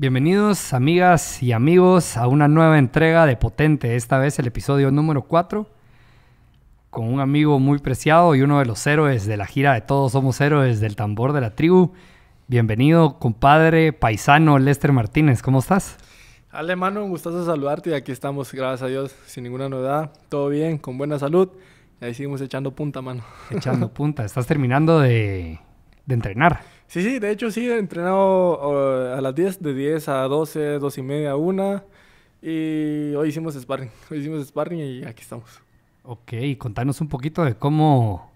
Bienvenidos amigas y amigos a una nueva entrega de Potente, esta vez el episodio número 4, con un amigo muy preciado y uno de los héroes de la gira de Todos Somos Héroes del Tambor de la Tribu. Bienvenido, compadre paisano Lester Martínez, ¿cómo estás? mano, un gustazo saludarte y aquí estamos, gracias a Dios, sin ninguna novedad, todo bien, con buena salud. Y ahí seguimos echando punta, mano. Echando punta, estás terminando de, de entrenar. Sí, sí, de hecho sí, he entrenado a las 10, de 10 a 12, 2 y media, 1. Y hoy hicimos sparring, hoy hicimos sparring y aquí estamos. Ok, contanos un poquito de cómo,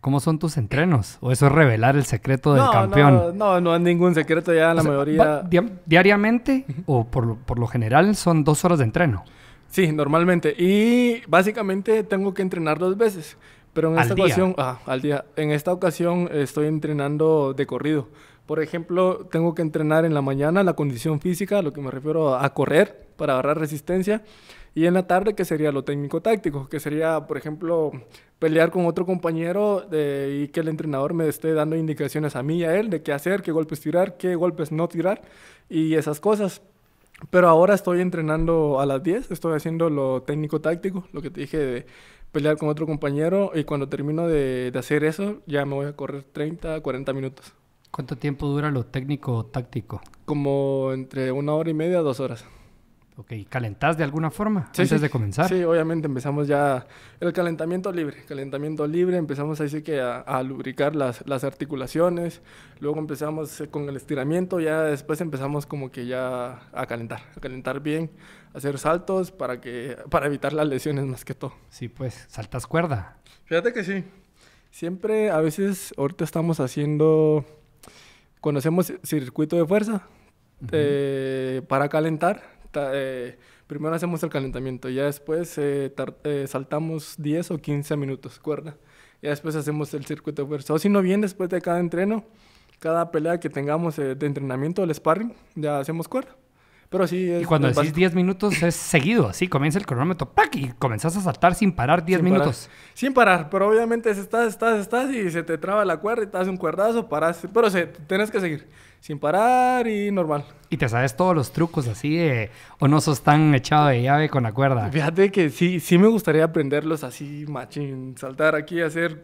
cómo son tus entrenos. ¿O eso es revelar el secreto del campeón? No, no, no es ningún secreto ya, la mayoría. ¿Diariamente o por, por lo general son dos horas de entreno? Sí, normalmente. Y básicamente tengo que entrenar dos veces. Pero en esta ocasión, al día, en esta ocasión estoy entrenando de corrido. Por ejemplo, tengo que entrenar en la mañana la condición física, lo que me refiero a correr para agarrar resistencia, y en la tarde que sería lo técnico-táctico, que sería, por ejemplo, pelear con otro compañero de, eh, y que el entrenador me esté dando indicaciones a mí y a él de qué hacer, qué golpes tirar, qué golpes no tirar y esas cosas. Pero ahora estoy entrenando a las 10, estoy haciendo lo técnico-táctico, lo que te dije de pelear con otro compañero y cuando termino de, de hacer eso ya me voy a correr 30, 40 minutos. ¿Cuánto tiempo dura lo técnico tácticos? táctico? Como entre una hora y media, dos horas. Ok, ¿calentás de alguna forma antes de comenzar? Sí, obviamente empezamos ya el calentamiento libre. Calentamiento libre, empezamos así que a, lubricar las, las, articulaciones, luego empezamos eh, con el estiramiento, ya después empezamos como que ya a calentar, a calentar bien, hacer saltos para, que, para evitar las lesiones más que todo. Sí, pues, ¿saltas cuerda? Fíjate que sí. Siempre, a veces, ahorita estamos haciendo, conocemos circuito de fuerza eh, para calentar eh, primero hacemos el calentamiento, ya después eh, eh, saltamos 10 o 15 minutos, cuerda. Ya después hacemos el circuito de fuerza. O si no bien, después de cada entreno, cada pelea que tengamos de entrenamiento, el sparring, ya hacemos cuerda. Pero sí. y cuando decís 10 minutos es seguido, así comienza el cronómetro, ¡pac! Y comenzás a saltar sin parar 10 minutos. Sin parar, pero obviamente estás, estás, estás y se te traba la cuerda y te hace un cuerdazo, parás. Pero se, tenés que seguir. Sin parar y normal. Y te sabes todos los trucos así de. O no sos tan echado de llave con la cuerda. Fíjate que sí, sí me gustaría aprenderlos así, machín. Saltar aquí, hacer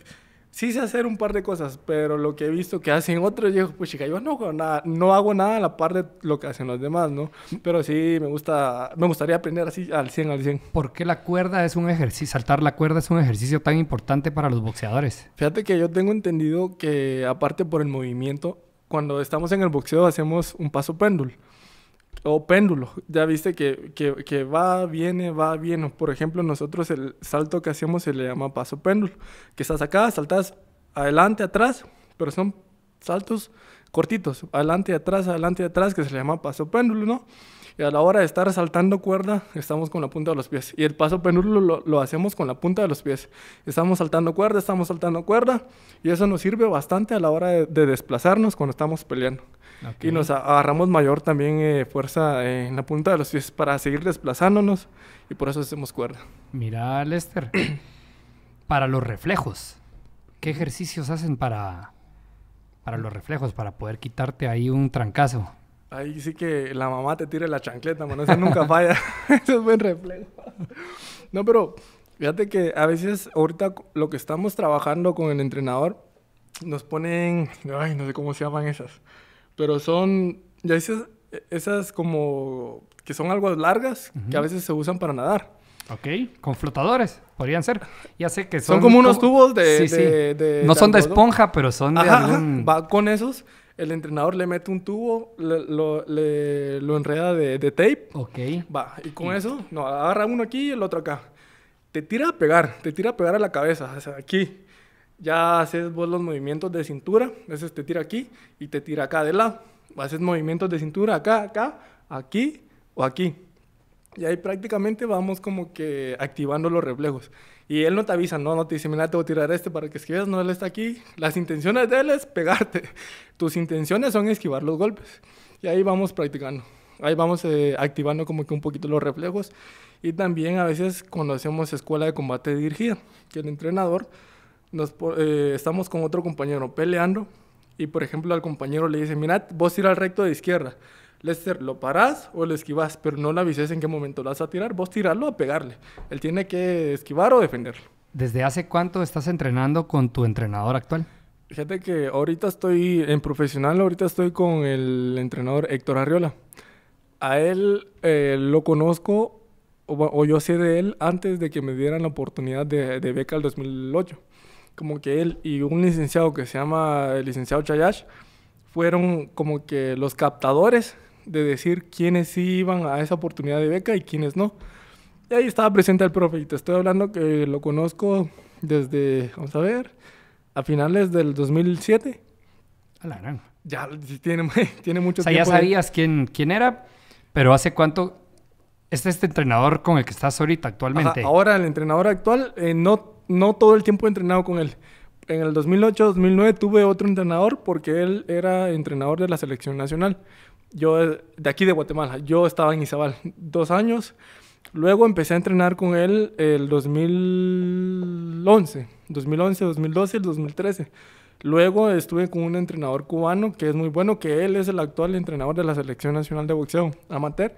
sí sé hacer un par de cosas, pero lo que he visto que hacen otros, yo digo, pues chica, yo no hago nada, no hago nada a la par de lo que hacen los demás, ¿no? Pero sí me gusta, me gustaría aprender así al 100, al 100. ¿Por qué la cuerda es un ejercicio, saltar la cuerda es un ejercicio tan importante para los boxeadores? Fíjate que yo tengo entendido que aparte por el movimiento, cuando estamos en el boxeo hacemos un paso péndulo o péndulo. Ya viste que, va, viene, va, viene. Por ejemplo, nosotros el salto que hacemos se le llama paso péndulo, que estás acá, saltas adelante, atrás, pero son saltos cortitos, adelante, atrás, adelante, atrás, que se le llama paso péndulo, ¿no? Y a la hora de estar saltando cuerda, estamos con la punta de los pies. Y el paso péndulo lo, hacemos con la punta de los pies. Estamos saltando cuerda, estamos saltando cuerda. Y eso nos sirve bastante a la hora de desplazarnos cuando estamos peleando. Y nos agarramos mayor también eh, fuerza en la punta de los pies para seguir desplazándonos y por eso hacemos cuerda. Mira, Lester, para los reflejos, ¿qué ejercicios hacen para, para los reflejos, para poder quitarte ahí un trancazo? Ahí sí que la mamá te tire la chancleta, mano. Eso nunca falla. eso es buen reflejo. no, pero fíjate que a veces ahorita lo que estamos trabajando con el entrenador nos ponen... Ay, no sé cómo se llaman esas pero son ya dices, e-, esas como que son algo largas que a veces se usan para nadar. Ok, con flotadores, podrían ser. Ya sé que son. Son como unos tubos de. Sí, sí. no son de esponja, pero son de. algún... Va con esos. El entrenador le mete un tubo, lo, lo, enreda de, tape. Ok. Va, y con eso, no, agarra uno aquí y el otro acá. Te tira a pegar, te tira a pegar a la cabeza, o sea, aquí ya haces vos los movimientos de cintura, veces te tira aquí y te tira acá de lado. Haces movimientos de cintura acá, acá, aquí o aquí. Y ahí prácticamente vamos como que activando los reflejos. Y él no te avisa, no, no te dice, mira, te voy a tirar este para que esquives, no, él está aquí. Las intenciones de él es pegarte. Tus intenciones son esquivar los golpes. Y ahí vamos practicando. Ahí vamos eh, activando como que un poquito los reflejos. Y también a veces cuando hacemos escuela de combate dirigida, que el entrenador eh, estamos con otro compañero peleando y por ejemplo al compañero le dice, mira, vos ir al recto de izquierda. Lester, lo parás o lo esquivás, pero no le avises en qué momento lo vas a tirar. Vos tirarlo a pegarle. Él tiene que esquivar o defenderlo. ¿Desde hace cuánto estás entrenando con tu entrenador actual? Fíjate que ahorita estoy en profesional, ahorita estoy con el entrenador Héctor Arriola. A él eh, lo conozco o, yo sé de él antes de que me dieran la oportunidad de, de beca el 2008 como que él y un licenciado que se llama el licenciado Chayash fueron como que los captadores de decir quiénes sí iban a esa oportunidad de beca y quiénes no. Y ahí estaba presente el profe, y te estoy hablando que lo conozco desde, vamos a ver, a finales del 2007. A la gran. Ya tiene, tiene mucho tiempo. O sea, ya sabías quién, quién era, pero ¿hace cuánto? ¿Es este entrenador con el que estás ahorita actualmente? ahora el entrenador actual eh, no no todo el tiempo he entrenado con él. En el 2008-2009 tuve otro entrenador porque él era entrenador de la selección nacional. Yo, eh, de aquí de Guatemala, yo estaba en Izabal dos años. Luego empecé a entrenar con él el 2011, 2011, 2012, el 2013. Luego estuve con un entrenador cubano que es muy bueno, que él es el actual entrenador de la Selección Nacional de Boxeo Amateur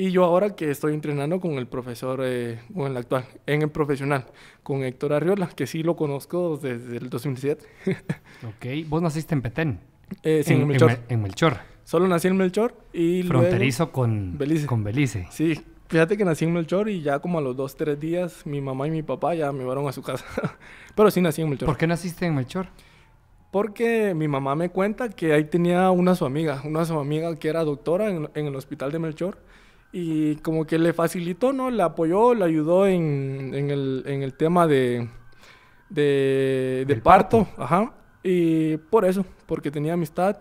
y yo ahora que estoy entrenando con el profesor, eh, o en el actual, en el profesional, con Héctor Arriola, que sí lo conozco desde el 2007. ok, vos naciste en Petén. Eh, sí, en, Melchor. En, Melchor. Solo nací en Melchor y... Fronterizo con, Belice. con Belice. Sí, fíjate que nací en Melchor y ya como a los dos, tres días mi mamá y mi papá ya me llevaron a su casa. Pero sí nací en Melchor. ¿Por qué naciste en Melchor? Porque mi mamá me cuenta que ahí tenía una su amiga, una su amiga que era doctora en el hospital de Melchor y como que le facilitó, ¿no? Le apoyó, le ayudó en, el, tema de, parto. Ajá. Y por eso, porque tenía amistad.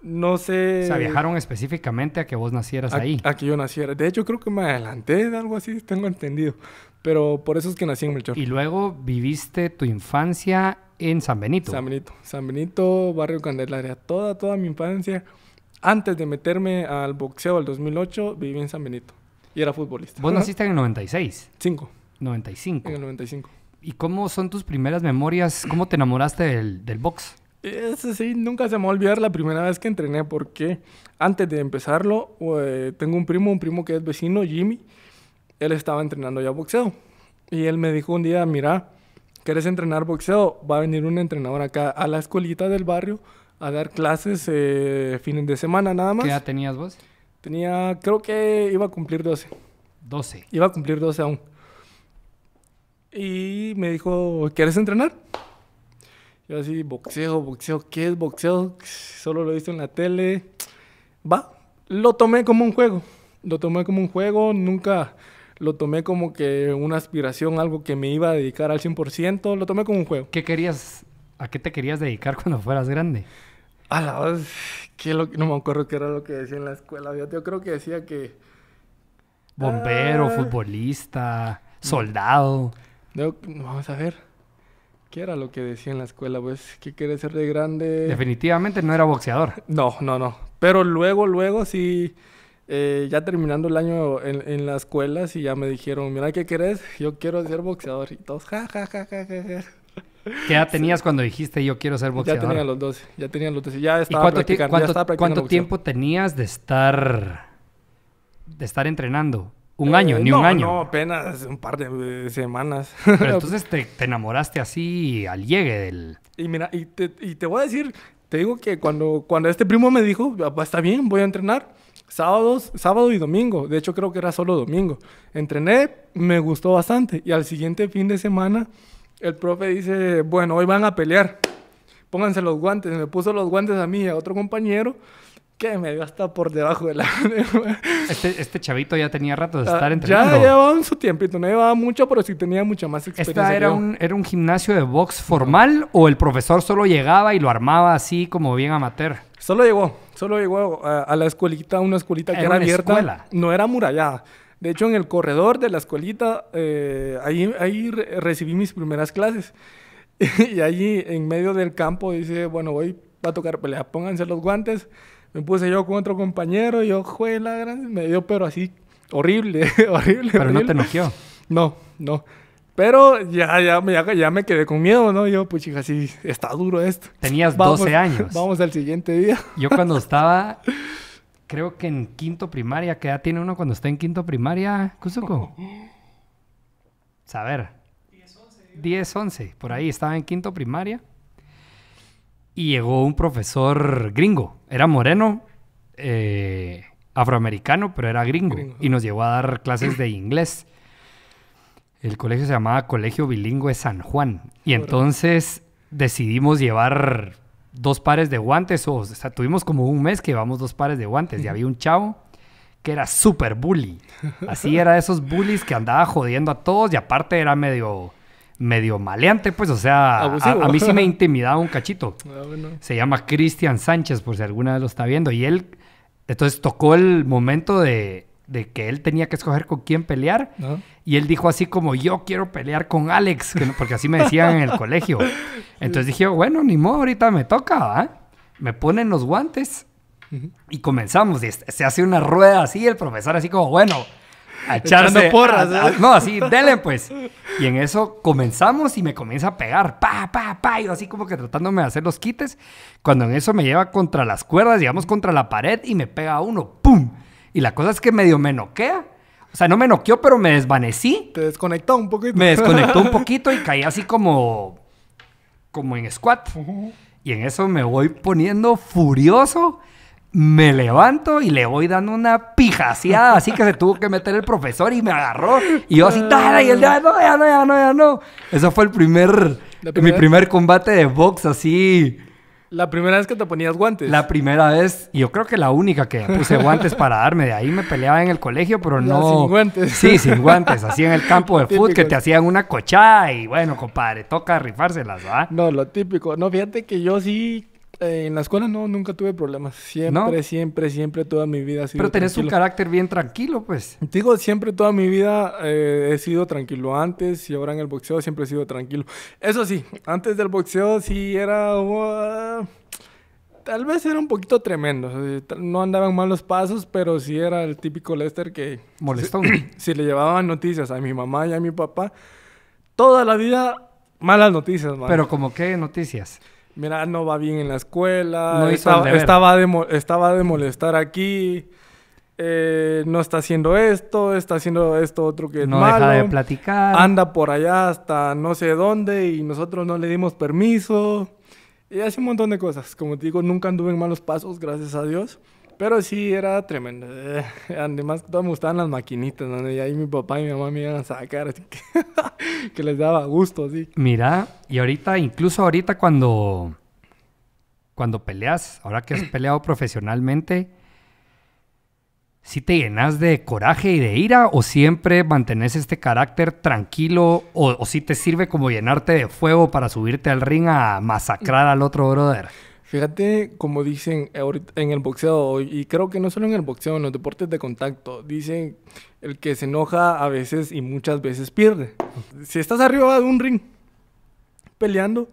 No sé. Se viajaron específicamente a que vos nacieras ahí. A que yo naciera. De hecho, creo que me adelanté de algo así, tengo entendido. Pero por eso es que nací en Melchor. Y luego viviste tu infancia en San Benito. San Benito. San Benito, barrio Candelaria. Toda, toda mi infancia antes de meterme al boxeo al 2008, viví en San Benito y era futbolista. ¿Vos naciste en el 96? 5. 95. En el 95. ¿Y cómo son tus primeras memorias? ¿Cómo te enamoraste del, del box? Eso sí, nunca se me va a olvidar la primera vez que entrené, porque antes de empezarlo, eh, tengo un primo, un primo que es vecino, Jimmy. Él estaba entrenando ya boxeo. Y él me dijo un día, mira, ¿quieres entrenar boxeo? Va a venir un entrenador acá a la escuelita del barrio a dar clases eh, fines de semana nada más. ¿Qué edad tenías vos? Tenía, creo que iba a cumplir 12. 12. Iba a cumplir 12 aún. Y me dijo, ¿quieres entrenar? Yo así, boxeo, boxeo, ¿qué es boxeo? Solo lo he visto en la tele. Va, lo tomé como un juego. Lo tomé como un juego, nunca lo tomé como que una aspiración, algo que me iba a dedicar al 100%, lo tomé como un juego. ¿Qué querías, a qué te querías dedicar cuando fueras grande? A la vez, no me acuerdo qué era lo que decía en la escuela. Yo, creo que decía que. Bombero, ah, futbolista, soldado. vamos a ver. ¿Qué era lo que decía en la escuela? Pues, ¿qué quiere ser de grande? Definitivamente no era boxeador. No, no, no. Pero luego, luego sí. Eh, ya terminando el año en, en la escuela, sí ya me dijeron, mira, ¿qué querés? Yo quiero ser boxeador. Y todos, ja, ja, ja, ja, ja. ja. ¿Qué edad tenías cuando dijiste yo quiero ser boxeador? Ya tenía los 12, ya tenía los 12, estaba ¿Y cuánto, ya estaba practicando ¿cuánto tiempo tenías de estar, de estar entrenando? ¿Un eh, año? ¿Ni un año? No, apenas un par de eh, semanas. Pero entonces te, te enamoraste así al llegue del... Y mira, y te, y te voy a decir, te digo que cuando, cuando este primo me dijo, ah, está bien, voy a entrenar, sábados, sábado y domingo. De hecho, creo que era solo domingo. Entrené, me gustó bastante. Y al siguiente fin de semana el profe dice, bueno, hoy van a pelear. Pónganse los guantes. Me puso los guantes a mí y a otro compañero que me dio hasta por debajo de la... Este, este, chavito ya tenía rato de ah, estar entrenando. Ya llevaba su tiempito, no llevaba mucho, pero sí tenía mucha más experiencia. era, un, era un gimnasio de box formal o el profesor solo llegaba y lo armaba así como bien amateur? Solo llegó, solo llegó a, la escuelita, una escuelita que era abierta. No era murallada. De hecho, en el corredor de la escuelita, eh, ahí, ahí recibí mis primeras clases. y allí, en medio del campo, dice, bueno, voy va a tocar pelea, pónganse los guantes. Me puse yo con otro compañero, Y yo, juela Me dio, pero así, horrible, horrible. Pero no te noqueó. No, no. Pero ya, ya, me quedé con miedo, ¿no? Yo, pues chicas, sí, está duro esto. Tenías 12 años. Vamos al siguiente día. Yo cuando estaba creo que en quinto primaria. ¿Qué edad tiene uno cuando está en quinto primaria, Kuzuko? Saber. 10, 11. 10, 11. Por ahí estaba en quinto primaria. Y llegó un profesor gringo. Era moreno, eh, afroamericano, pero era gringo. Y nos llevó a dar clases de inglés. El colegio se llamaba Colegio Bilingüe San Juan. Y entonces decidimos llevar dos pares de guantes. O, sea, tuvimos como un mes que llevamos dos pares de guantes. Y había un chavo que era súper bully. Así era de esos bullies que andaba jodiendo a todos y aparte era medio medio maleante, pues, o sea, a, mí sí me intimidaba un cachito. Ah, Se llama Cristian Sánchez, por si alguna vez lo está viendo. Y él, entonces, tocó el momento de de que él tenía que escoger con quién pelear. Y él dijo así como, yo quiero pelear con Alex, porque así me decían en el colegio. Entonces dije, bueno, ni modo, ahorita me toca, ¿va? Me ponen los guantes y comenzamos. se hace una rueda así, el profesor así como, bueno, a echarse... porras. ¿eh? no, así, dele pues. Y en eso comenzamos y me comienza a pegar, pa, pa, pa, y así como que tratándome de hacer los quites. Cuando en eso me lleva contra las cuerdas, digamos, contra la pared y me pega uno, ¡pum! Y la cosa es que medio me noquea. O sea, no me noqueó, pero me desvanecí. Te desconectó un poquito. Me desconectó un poquito y caí así como, como en squat. Y en eso me voy poniendo furioso. Me levanto y le voy dando una pijaseada así que se tuvo que meter el profesor y me agarró. Y yo así, ¡Dale! Y él, ya no, ya no, ya no, ya no. Eso fue el primer, mi primer combate de box así la primera vez que te ponías guantes. La primera vez, yo creo que la única que puse guantes para darme. De ahí me peleaba en el colegio, pero no. sin guantes. Sí, sin guantes. Así en el campo de fútbol que te hacían una cochada y bueno, compadre, toca rifárselas, ¿va? No, lo típico. No, fíjate que yo sí eh, en la escuela no, nunca tuve problemas. Siempre, siempre, siempre, toda mi vida sido Pero tenés un carácter bien tranquilo, pues. Digo, siempre, toda mi vida eh, he sido tranquilo. Antes y ahora en el boxeo siempre he sido tranquilo. Eso sí, antes del boxeo sí era... Uh, tal vez era un poquito tremendo. No andaban mal los pasos, pero sí era el típico Lester que... Molestó. Si, le llevaban noticias a mi mamá y a mi papá, toda la vida malas noticias, man. Pero como qué noticias? mira, no va bien en la escuela, estaba, estaba, de, molestar aquí, eh, no está haciendo esto, está haciendo esto otro que es no malo. de platicar. Anda por allá hasta no sé dónde y nosotros no le dimos permiso. Y hace un montón de cosas. Como te digo, nunca anduve en malos pasos, gracias a Dios. Pero sí, era tremendo. Eh, Además, todos me gustaban las maquinitas, ¿no? Y ahí mi papá y mi mamá me iban a sacar, así que, les daba gusto, así. Mira, y ahorita, incluso ahorita cuando, cuando peleas, ahora que has peleado profesionalmente, si te llenas de coraje y de ira o siempre mantenés este carácter tranquilo o, si te sirve como llenarte de fuego para subirte al ring a masacrar al otro brother? Fíjate, como dicen ahorita en el boxeo, y creo que no solo en el boxeo, en los deportes de contacto, dicen el que se enoja a veces y muchas veces pierde. Si estás arriba de un ring peleando,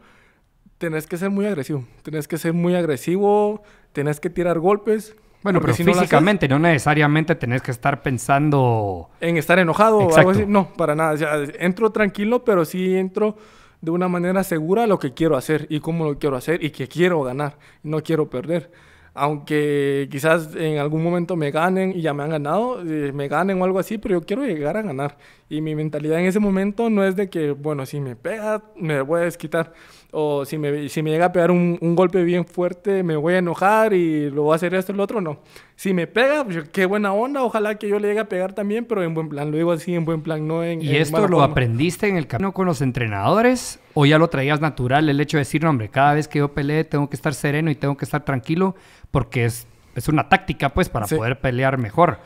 tenés que ser muy agresivo. Tenés que ser muy agresivo, tenés que tirar golpes. Bueno, pero físicamente, no, necesariamente tenés que estar pensando... En estar enojado o algo así. No, para nada. entro tranquilo, pero sí entro de una manera segura lo que quiero hacer y cómo lo quiero hacer y que quiero ganar, no quiero perder. Aunque quizás en algún momento me ganen y ya me han ganado, eh, me ganen o algo así, pero yo quiero llegar a ganar. Y mi mentalidad en ese momento no es de que, bueno, si me pega, me voy a desquitar o si me, si me llega a pegar un, golpe bien fuerte, me voy a enojar y lo voy a hacer esto y lo otro, no. Si me pega, pues, qué buena onda, ojalá que yo le llegue a pegar también, pero en buen plan, lo digo así, en buen plan, no en... ¿Y esto lo aprendiste en el camino con los entrenadores o ya lo traías natural el hecho de decir, no, hombre, cada vez que yo peleé tengo que estar sereno y tengo que estar tranquilo porque es, una táctica, pues, para poder pelear mejor?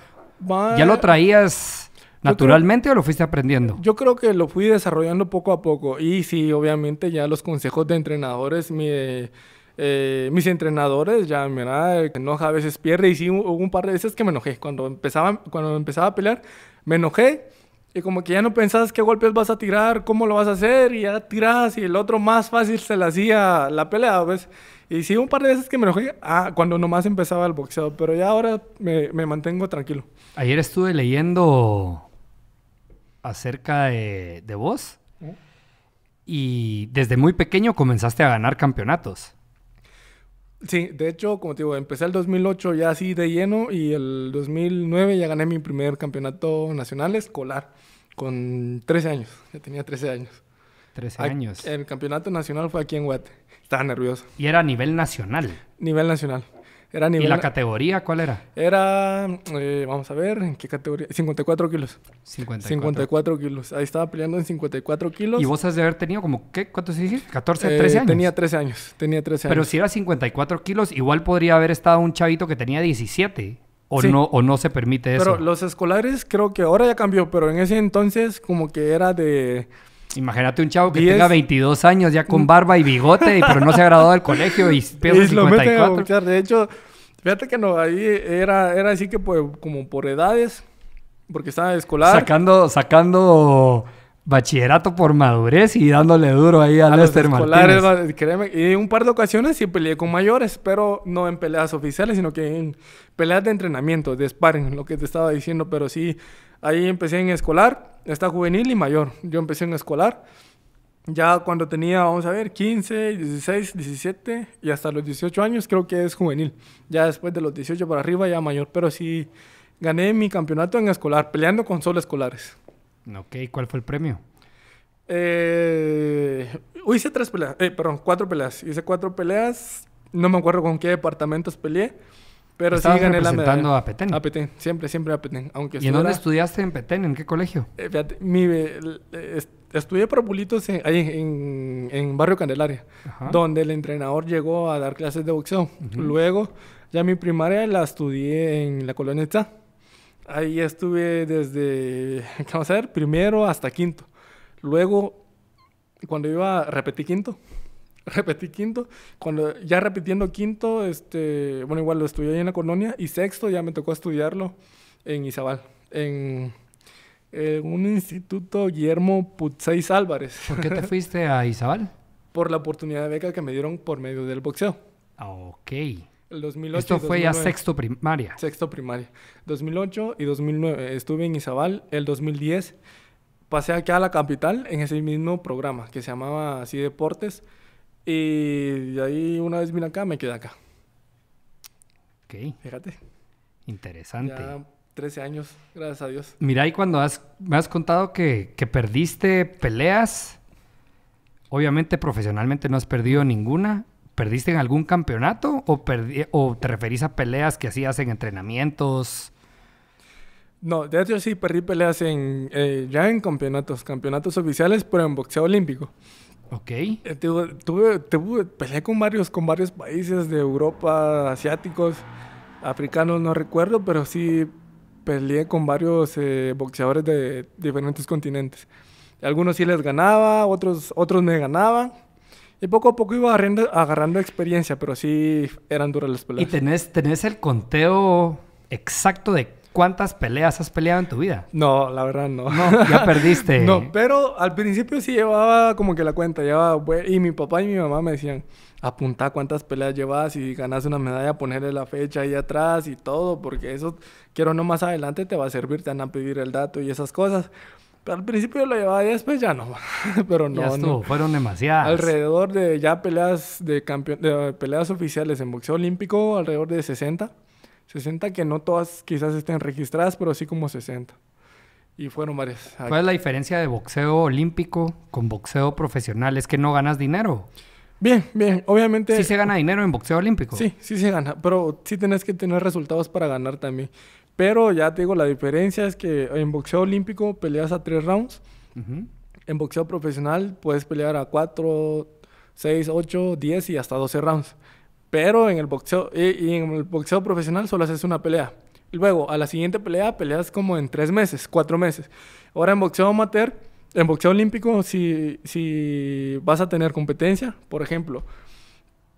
Ya lo traías ¿Naturalmente o lo fuiste aprendiendo? Yo creo que lo fui desarrollando poco a poco. Y sí, obviamente ya los consejos de entrenadores, eh, mis entrenadores ya me enoja, a veces pierde. Y sí, hubo un par de veces que me enojé. Cuando empezaba, cuando empezaba a pelear, me enojé. Y como que ya no pensabas qué golpes vas a tirar, cómo lo vas a hacer, y ya tiras, y el otro más fácil se le hacía la pelea, ¿ves? Y sí, un par de veces que me enojé, ah, cuando nomás empezaba el boxeo, pero ya ahora me mantengo tranquilo. Ayer estuve leyendo acerca de, vos. Mm. Y desde muy pequeño comenzaste a ganar campeonatos. Sí, de hecho, como te digo, empecé el 2008 ya así de lleno y el 2009 ya gané mi primer campeonato nacional escolar con 13 años. Ya tenía 13 años. 13 años. El campeonato nacional fue aquí en Guate. Estaba nervioso. ¿Y era a nivel nacional? Nivel nacional. Era nivel... ¿Y la categoría cuál era? Era, eh, vamos a ver, ¿en qué categoría? 54 kilos. 54. 54 kilos. Ahí estaba peleando en 54 kilos. ¿Y vos has de haber tenido como, qué? ¿Cuántos dice? ¿14, 13 eh, años? Tenía 13 años, tenía 13 años. Pero si era 54 kilos, igual podría haber estado un chavito que tenía 17. O, no, o no se permite eso. Pero los escolares creo que ahora ya cambió, pero en ese entonces como que era de Imagínate un chavo que tenga 22 años ya con barba y bigote, pero no se ha graduado del colegio y pesa 54. De hecho, fíjate que no, ahí era, era así que pues como por edades, porque estaba escolar. Sacando, sacando bachillerato por madurez y dándole duro ahí a, a Lester los Martínez. créeme, y un par de ocasiones sí peleé con mayores, pero no en peleas oficiales, sino que en peleas de entrenamiento, de sparring, lo que te estaba diciendo, pero sí, ahí empecé en escolar, está juvenil y mayor. Yo empecé en escolar. Ya cuando tenía, vamos a ver, 15, 16, 17 y hasta los 18 años creo que es juvenil. Ya después de los 18 para arriba ya mayor, pero sí gané mi campeonato en escolar, peleando con solo escolares. Ok, ¿cuál fue el premio? Eh, hice tres peleas, eh, perdón, cuatro peleas. Hice cuatro peleas, no me acuerdo con qué departamentos peleé, pero sí gané la medalla. a Petén? A Petén, siempre, siempre a Petén. Aunque ¿Y en dónde estudiaste en Petén? ¿En qué colegio? Eh, estudié para pulitos en, ahí en, Barrio Candelaria, donde el entrenador llegó a dar clases de boxeo. Luego, ya mi primaria la estudié en la colonia Itza. Ahí estuve desde, vamos a ver, primero hasta quinto. Luego, cuando iba, repetí quinto. Repetí quinto. Cuando, ya repitiendo quinto, este, bueno, igual lo estudié ahí en la colonia. Y sexto ya me tocó estudiarlo en Izabal, en, un instituto Guillermo Putzeis Álvarez. ¿Por qué te fuiste a Izabal? por la oportunidad de beca que me dieron por medio del boxeo. Ok. 2008 Esto fue a ya sexto primaria. Sexto primaria. 2008 y 2009 estuve en Izabal. El 2010 pasé acá a la capital en ese mismo programa que se llamaba así Deportes. Y de ahí una vez vine acá, me quedé acá. Ok. Fíjate. Interesante. Ya 13 años, gracias a Dios. Mira, y cuando me has contado que, que perdiste peleas, obviamente profesionalmente no has perdido ninguna. ¿Perdiste en algún campeonato o, te referís a peleas que hacías en entrenamientos? No, de hecho sí perdí peleas en, eh, ya en campeonatos, campeonatos oficiales, pero en boxeo olímpico. Ok. Eh, uh, peleé con varios, con varios países de Europa, asiáticos, africanos, no recuerdo, pero sí peleé con varios eh, boxeadores de diferentes continentes. Algunos sí les ganaba, otros, otros me ganaban y poco a poco iba agarrando, experiencia, pero sí eran duras las peleas. ¿Y tenés, tenés el conteo exacto de ¿Cuántas peleas has peleado en tu vida? No, la verdad no. No, ya perdiste. no, pero al principio sí llevaba como que la cuenta. Llevaba, y mi papá y mi mamá me decían, apunta cuántas peleas llevas y ganas una medalla, ponerle la fecha ahí atrás y todo, porque eso, quiero no más adelante, te va a servir, te van a pedir el dato y esas cosas al principio lo llevaba 10, pues ya no. Pero no, ya fueron demasiadas. Alrededor de ya peleas de, de eh, peleas oficiales en boxeo olímpico, alrededor de 60. 60 que no todas quizás estén registradas, pero sí como 60. Y fueron varias. ¿Cuál es la diferencia de boxeo olímpico con boxeo profesional? Es que no ganas dinero. Bien, bien, obviamente. Sí se gana dinero en boxeo olímpico. Sí, sí se gana, pero sí tenés que tener resultados para ganar también. Pero ya te digo, la diferencia es que en boxeo olímpico peleas a tres rounds. En boxeo profesional puedes pelear a cuatro, seis, ocho, diez y hasta doce rounds. Pero en el boxeo, y, en el boxeo profesional solo haces una pelea. Luego, a la siguiente pelea peleas como en tres meses, cuatro meses. Ahora en boxeo amateur, en boxeo olímpico, si, si vas a tener competencia, por ejemplo,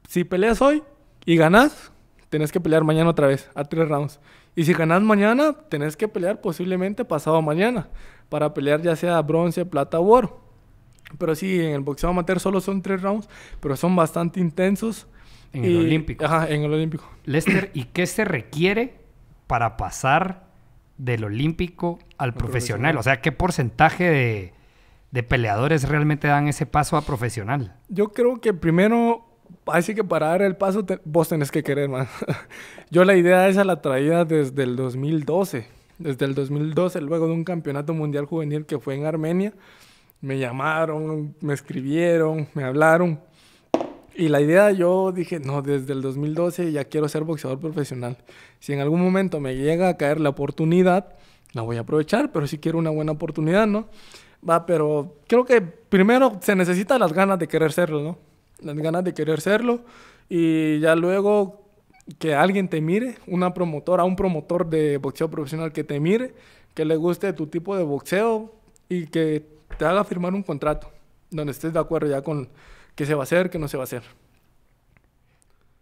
si peleas hoy y ganas, tenés que pelear mañana otra vez, a tres rounds. Y si ganas mañana, tenés que pelear posiblemente pasado mañana para pelear ya sea bronce, plata o oro. Pero sí, en el boxeo amateur solo son tres rounds, pero son bastante intensos. En el olímpico. Ajá, en el olímpico. Lester, ¿y qué se requiere para pasar del olímpico al, profesional? O sea, ¿qué porcentaje de, de peleadores realmente dan ese paso a profesional? Yo creo que primero así que para dar el paso vos tenés que querer más. Yo la idea esa la traía desde el 2012, desde el 2012, luego de un campeonato mundial juvenil que fue en Armenia. Me llamaron, me escribieron, me hablaron. Y la idea yo dije, no, desde el 2012 ya quiero ser boxeador profesional. Si en algún momento me llega a caer la oportunidad, la voy a aprovechar, pero si quiero una buena oportunidad, ¿no? Va, pero creo que primero se necesita las ganas de querer serlo, ¿no? las ganas de querer serlo y ya luego que alguien te mire, una promotora, un promotor de boxeo profesional que te mire, que le guste tu tipo de boxeo y que te haga firmar un contrato donde estés de acuerdo ya con qué se va a hacer, qué no se va a hacer.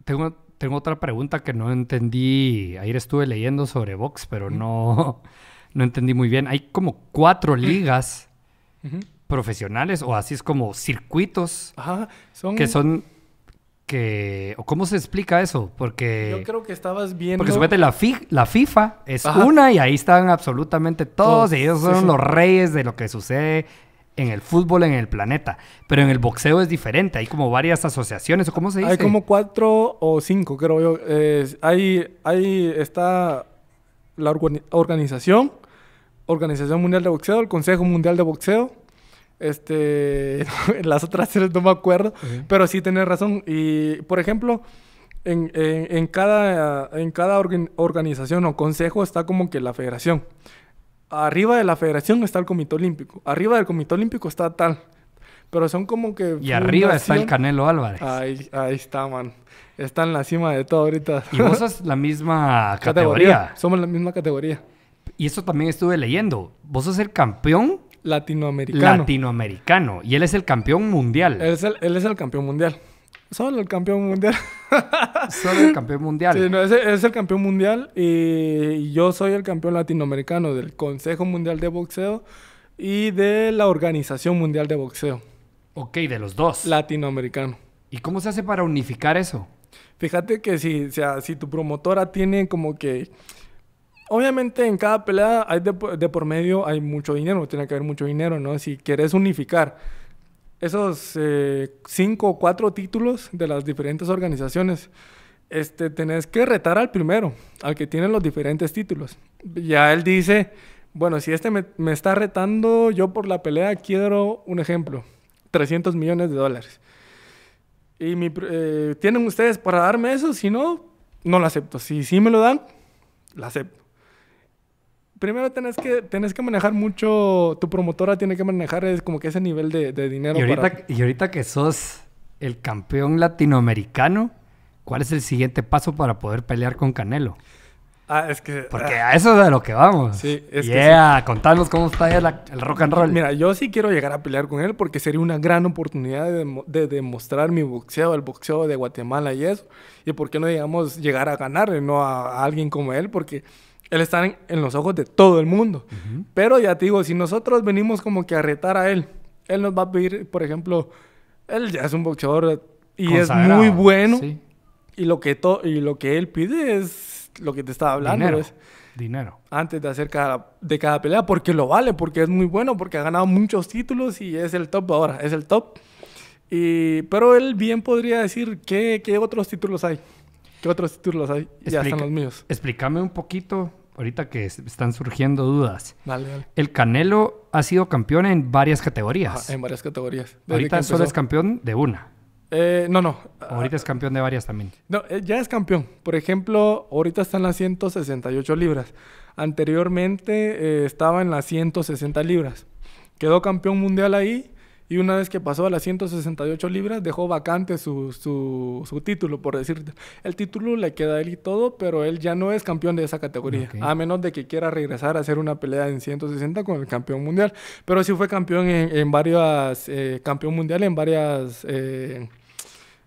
Tengo, tengo otra pregunta que no entendí. Ayer estuve leyendo sobre box, pero no, no entendí muy bien. Hay como cuatro ligas profesionales o así es como circuitos que son que o cómo se explica eso porque yo creo que estabas viendo porque supete, la, la FIFA es una y ahí están absolutamente todos, y ellos son los reyes de lo que sucede en el fútbol en el planeta. Pero en el boxeo es diferente. Hay como varias asociaciones, ¿o cómo se dice? Hay como cuatro o cinco, creo yo. Eh, hay, hay, está la organización, Organización Mundial de Boxeo, el Consejo Mundial de Boxeo, este, las otras no me acuerdo, pero sí tenés razón. Y, por ejemplo, en, en, cada, en cada organización o consejo está como que la federación. Arriba de la federación está el Comité Olímpico. Arriba del Comité Olímpico está tal. Pero son como que... Y arriba está el Canelo Álvarez. Ahí, ahí está, man. Está en la cima de todo ahorita. Y vos sos la misma categoría. categoría. Somos la misma categoría. Y eso también estuve leyendo. Vos sos el campeón Latinoamericano. Latinoamericano. Y él es el campeón mundial. Él es el, campeón mundial. Solo el campeón mundial. Solo el campeón mundial. Sí, no, es, el campeón mundial y yo soy el campeón latinoamericano del Consejo Mundial de Boxeo y de la Organización Mundial de Boxeo. Ok, de los dos. Latinoamericano. ¿Y cómo se hace para unificar eso? Fíjate que si, sea, si tu promotora tiene como que Obviamente en cada pelea de, por medio hay mucho dinero, tiene que haber mucho dinero, ¿no? Si quieres unificar esos eh, cinco o cuatro títulos de las diferentes organizaciones, este, tenés que retar al primero, al que tiene los diferentes títulos. Ya él dice, bueno, si este me, está retando, yo por la pelea quiero un ejemplo, 300 millones de dólares. Y eh, tienen ustedes para darme eso, si no, no lo acepto. Si sí me lo dan, lo acepto primero tenés que, tenés que manejar mucho, tu promotora tiene que manejar como que ese nivel de, dinero. Y ahorita, que sos el campeón latinoamericano, ¿cuál es el siguiente paso para poder pelear con Canelo? Ah, es que... Porque ah. a eso es a lo que vamos. Sí, es yeah, contanos cómo está el, rock and roll. Mira, yo sí quiero llegar a pelear con él porque sería una gran oportunidad de, demostrar mi boxeo, el boxeo de Guatemala y eso. Y por qué no, digamos, llegar a ganar no a alguien como él porque... Él está en, los ojos de todo el mundo. Pero ya te digo, si nosotros venimos como que a retar a él, él nos va a pedir, por ejemplo, él ya es un boxeador y es muy bueno. Y, lo que y lo que él pide es lo que te estaba hablando. Dinero. Es, dinero. Antes de hacer cada, de cada pelea, porque lo vale, porque es muy bueno, porque ha ganado muchos títulos y es el top ahora, es el top. Y, pero él bien podría decir qué, qué otros títulos hay. ¿Qué otros títulos hay? ya están los míos. Explícame un poquito ahorita que están surgiendo dudas. Dale, dale. El Canelo ha sido campeón en varias categorías. en varias categorías. ahorita solo es campeón de una. Eh, no, no. Ahorita es campeón de varias también. No, eh, ya es campeón. Por ejemplo, ahorita está en las 168 libras. Anteriormente eh, estaba en las 160 libras. Quedó campeón mundial ahí y una vez que pasó a las 168 libras, dejó vacante su, su, título, por decirte. El título le queda a él y todo, pero él ya no es campeón de esa categoría, a menos de que quiera regresar a hacer una pelea en 160 con el campeón mundial. Pero sí fue campeón en, varias, eh, campeón mundial en varias, eh,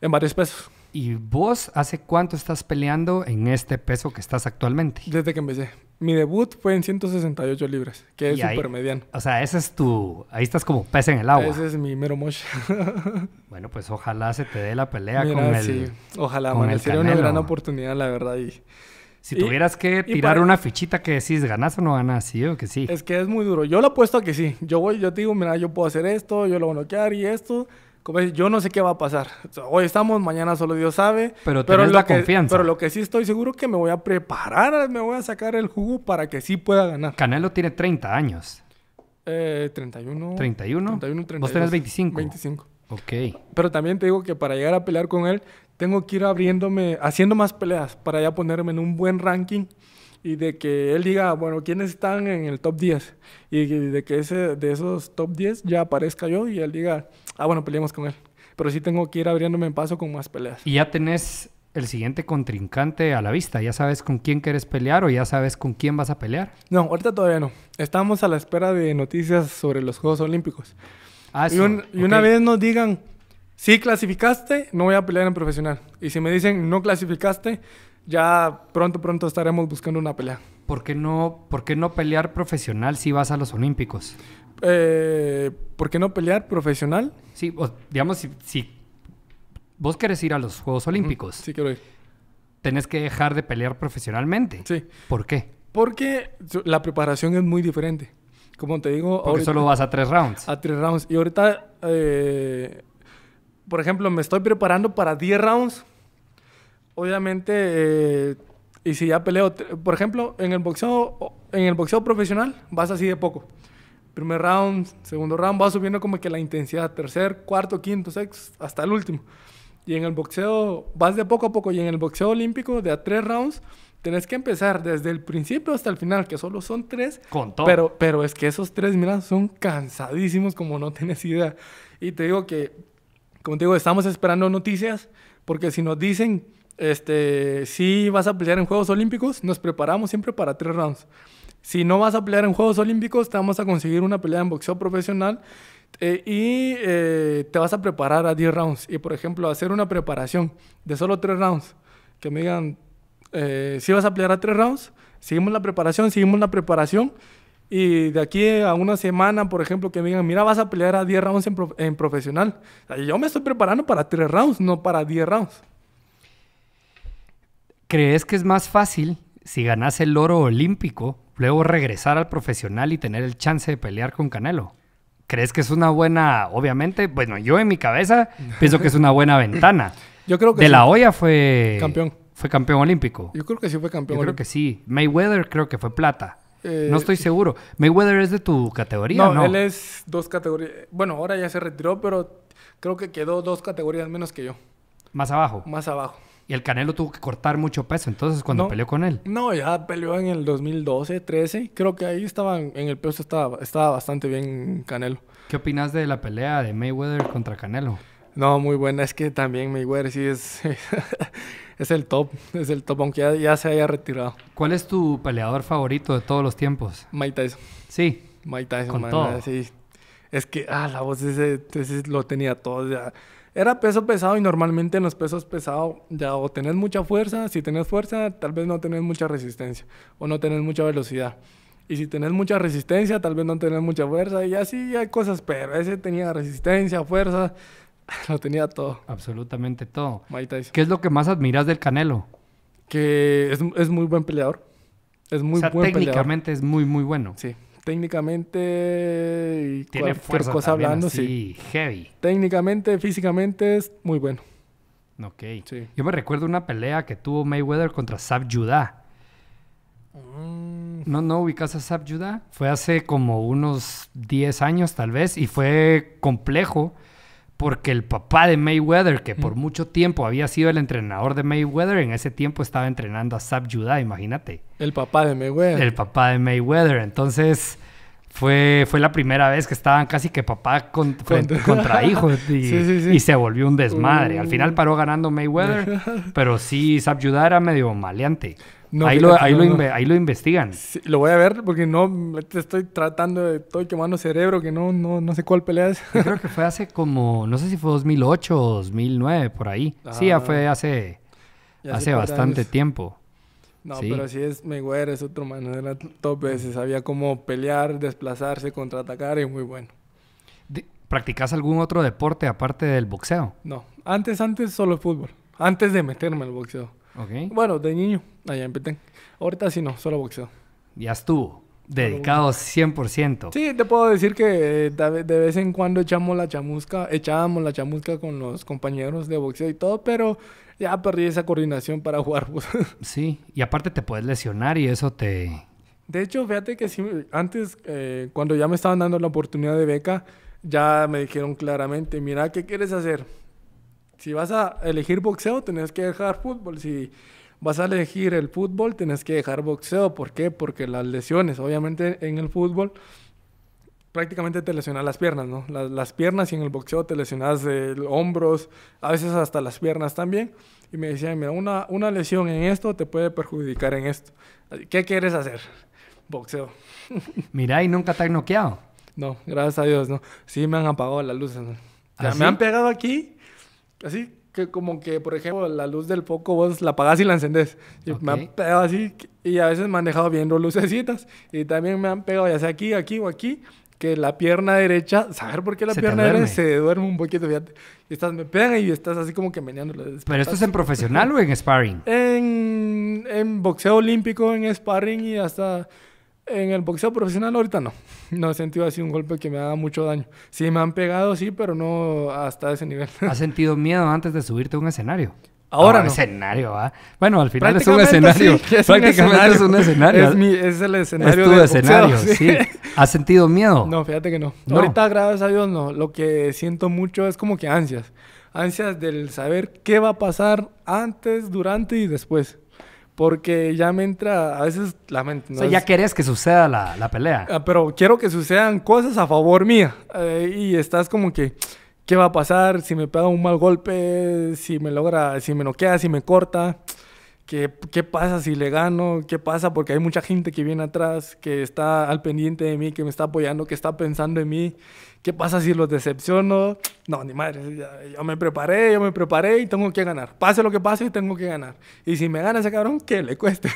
en varios pesos. ¿Y vos hace cuánto estás peleando en este peso que estás actualmente? Desde que empecé. Mi debut fue en 168 libras, que es súper mediano. O sea, ese es tu... Ahí estás como pez en el agua. Ese es mi mero mosh. bueno, pues ojalá se te dé la pelea con el... Ojalá, con una gran oportunidad, la verdad, Si tuvieras que tirar una fichita que decís, ¿ganás o no ganás? Sí o que sí. Es que es muy duro. Yo lo apuesto a que sí. Yo voy, yo te digo, mira, yo puedo hacer esto, yo lo voy a bloquear y esto como yo no sé qué va a pasar. Hoy estamos, mañana solo Dios sabe. Pero, pero la que, confianza. Pero lo que sí estoy seguro que me voy a preparar, me voy a sacar el jugo para que sí pueda ganar. Canelo tiene 30 años. Eh, 31. 31. 31 32, Vos 25. 25. Ok. Pero también te digo que para llegar a pelear con él, tengo que ir abriéndome, haciendo más peleas para ya ponerme en un buen ranking y de que él diga, bueno, ¿quiénes están en el top 10? Y de que ese, de esos top 10 ya aparezca yo y él diga, ah, bueno, peleamos con él. Pero sí tengo que ir abriéndome en paso con más peleas. Y ya tenés el siguiente contrincante a la vista. ¿Ya sabes con quién quieres pelear o ya sabes con quién vas a pelear? No, ahorita todavía no. Estamos a la espera de noticias sobre los Juegos Olímpicos. Ah, y, una vez nos digan, si clasificaste, no voy a pelear en profesional. Y si me dicen, no clasificaste, ya pronto, pronto estaremos buscando una pelea. ¿Por no, por qué no pelear profesional si vas a los Olímpicos? Eh, ¿por qué no pelear profesional? Sí, digamos, si, vos querés ir a los Juegos Olímpicos. Sí, Tenés que dejar de pelear profesionalmente. Sí. ¿Por qué? Porque la preparación es muy diferente. Como te digo... Porque solo vas a tres rounds. A tres rounds. Y ahorita, eh, por ejemplo, me estoy preparando para diez rounds. Obviamente... Eh, y si ya peleo, por ejemplo, en el boxeo, en el boxeo profesional vas así de poco primer round, segundo round, va subiendo como que la intensidad, tercer, cuarto, quinto, sexto, hasta el último. Y en el boxeo vas de poco a poco y en el boxeo olímpico de a tres rounds tenés que empezar desde el principio hasta el final, que solo son tres. Con todo. Pero, pero es que esos tres, mira, son cansadísimos como no tienes idea. Y te digo que, como te digo, estamos esperando noticias porque si nos dicen, este, si vas a pelear en Juegos Olímpicos, nos preparamos siempre para tres rounds. Si no vas a pelear en Juegos Olímpicos, te vamos a conseguir una pelea en boxeo profesional eh, y eh, te vas a preparar a 10 rounds. Y por ejemplo, hacer una preparación de solo 3 rounds. Que me digan, eh, si vas a pelear a 3 rounds, seguimos la preparación, seguimos la preparación. Y de aquí a una semana, por ejemplo, que me digan, mira, vas a pelear a 10 rounds en, profesional. yo me estoy preparando para 3 rounds, no para 10 rounds. ¿Crees que es más fácil si ganas el oro olímpico luego regresar al profesional y tener el chance de pelear con Canelo? ¿Crees que es una buena, obviamente? Bueno, yo en mi cabeza pienso que es una buena ventana. Yo creo que De la olla fue... Campeón. Fue campeón olímpico. Yo creo que sí fue campeón. Yo creo que sí. Mayweather creo que fue plata. Eh, no estoy seguro. Mayweather es de tu categoría, ¿no? No, él es dos categorías. Bueno, ahora ya se retiró, pero creo que quedó dos categorías menos que yo. Más abajo. Más abajo. Y el Canelo tuvo que cortar mucho peso entonces cuando peleó con él. No, ya peleó en el 2012, 13. Creo que ahí estaban, en el peso estaba, estaba bastante bien Canelo. ¿Qué opinas de la pelea de Mayweather contra Canelo? No, muy buena. Es que también Mayweather sí es, es el top. Es el top, aunque ya, se haya retirado. ¿Cuál es tu peleador favorito de todos los tiempos? Mike Tyson. Sí. Mike Tyson, Con Sí. Es que, ah, la voz ese, ese lo tenía todo. Ya era peso pesado y normalmente en los pesos pesados ya o tenés mucha fuerza, si tenés fuerza tal vez no tenés mucha resistencia o no tenés mucha velocidad. Y si tenés mucha resistencia, tal vez no tenés mucha fuerza y así hay cosas, pero ese tenía resistencia, fuerza, lo tenía todo. Absolutamente todo. ¿Qué es lo que más admiras del Canelo? Que es, muy buen peleador. Es muy o técnicamente es muy, muy bueno. Sí técnicamente Tiene fuerzas hablando, así, sí. Heavy. Técnicamente, físicamente es muy bueno. Ok. Yo me recuerdo una pelea que tuvo Mayweather contra Sab Judah. Mm. No, no ubicas a Sab Judah. Fue hace como unos 10 años tal vez y fue complejo porque el papá de Mayweather, que por mucho tiempo había sido el entrenador de Mayweather, en ese tiempo estaba entrenando a Sab Judah, imagínate. El papá de Mayweather. El papá de Mayweather. Entonces, fue, fue la primera vez que estaban casi que papá contra hijo. y, se volvió un desmadre. Al final uh. paró ganando Mayweather, pero sí, Sab Judah era medio maleante ahí, lo, investigan. lo voy a ver porque no estoy tratando, de, estoy quemando cerebro que no, no, sé cuál pelea es. creo que fue hace como, no sé si fue 2008 o 2009, por ahí. sí, ya ah. fue hace, hace bastante tiempo. No, pero sí es Mayweather, es otro man, era top Sabía cómo pelear, desplazarse, contraatacar y muy bueno. ¿Practicas algún otro deporte aparte del boxeo? No, antes, antes solo fútbol. Antes de meterme al boxeo. Bueno, de niño allá en Ahorita sí no, solo boxeo. Ya estuvo. Dedicado 100%. Sí, te puedo decir que eh, de vez en cuando echamos la chamusca, echábamos la chamusca con los compañeros de boxeo y todo, pero ya perdí esa coordinación para jugar. sí, y aparte te puedes lesionar y eso te... De hecho, fíjate que sí, antes, eh, cuando ya me estaban dando la oportunidad de beca, ya me dijeron claramente, mira, ¿qué quieres hacer? Si vas a elegir boxeo, tenés que dejar fútbol. Si vas a elegir el fútbol, tienes que dejar boxeo. ¿Por qué? Porque las lesiones, obviamente en el fútbol prácticamente te lesionas las piernas, ¿no? Las, piernas y en el boxeo te lesionas eh, hombros, a veces hasta las piernas también. Y me decían, mira, una, una lesión en esto te puede perjudicar en esto. ¿Qué quieres hacer? Boxeo. mira, ¿y nunca te han noqueado? No, gracias a Dios, no. Sí me han apagado las luces, ¿Ah, me han pegado aquí, así, que como que, por ejemplo, la luz del foco vos la apagás y la encendés. Y me han pegado así y a veces me han dejado viendo lucecitas y también me han pegado ya sea aquí, aquí o aquí que la pierna derecha, saber por qué la pierna derecha se duerme un poquito, fíjate. Y estás, me pegan y estás así como que meneándola. ¿Pero esto es en profesional o en sparring? En, en boxeo olímpico, en sparring y hasta en el boxeo profesional ahorita no. No he sentido así un golpe que me haga mucho daño. Sí, me han pegado, sí, pero no hasta ese nivel. ¿Has sentido miedo antes de subirte a un escenario? Ahora no. escenario, ¿ah? Bueno, al final es un escenario. es Prácticamente es un escenario. Es, mi, es el escenario. Es tu escenario, sí. ¿Has sentido miedo? No, fíjate que no. no. Ahorita, gracias a Dios, no. Lo que siento mucho es como que ansias. Ansias del saber qué va a pasar antes, durante y después. Porque ya me entra, a veces la mente... No o sea, ya querés que suceda la, la pelea. Ah, pero quiero que sucedan cosas a favor mía. Eh, y estás como que, ¿qué va a pasar si me pega un mal golpe? Si me logra, si me noquea, si me corta. ¿Qué, ¿Qué pasa si le gano? ¿Qué pasa? Porque hay mucha gente que viene atrás, que está al pendiente de mí, que me está apoyando, que está pensando en mí ¿Qué pasa si los decepciono? No, ni madre, yo me preparé, yo me preparé y tengo que ganar. Pase lo que pase, y tengo que ganar. Y si me gana ese cabrón, que le cueste.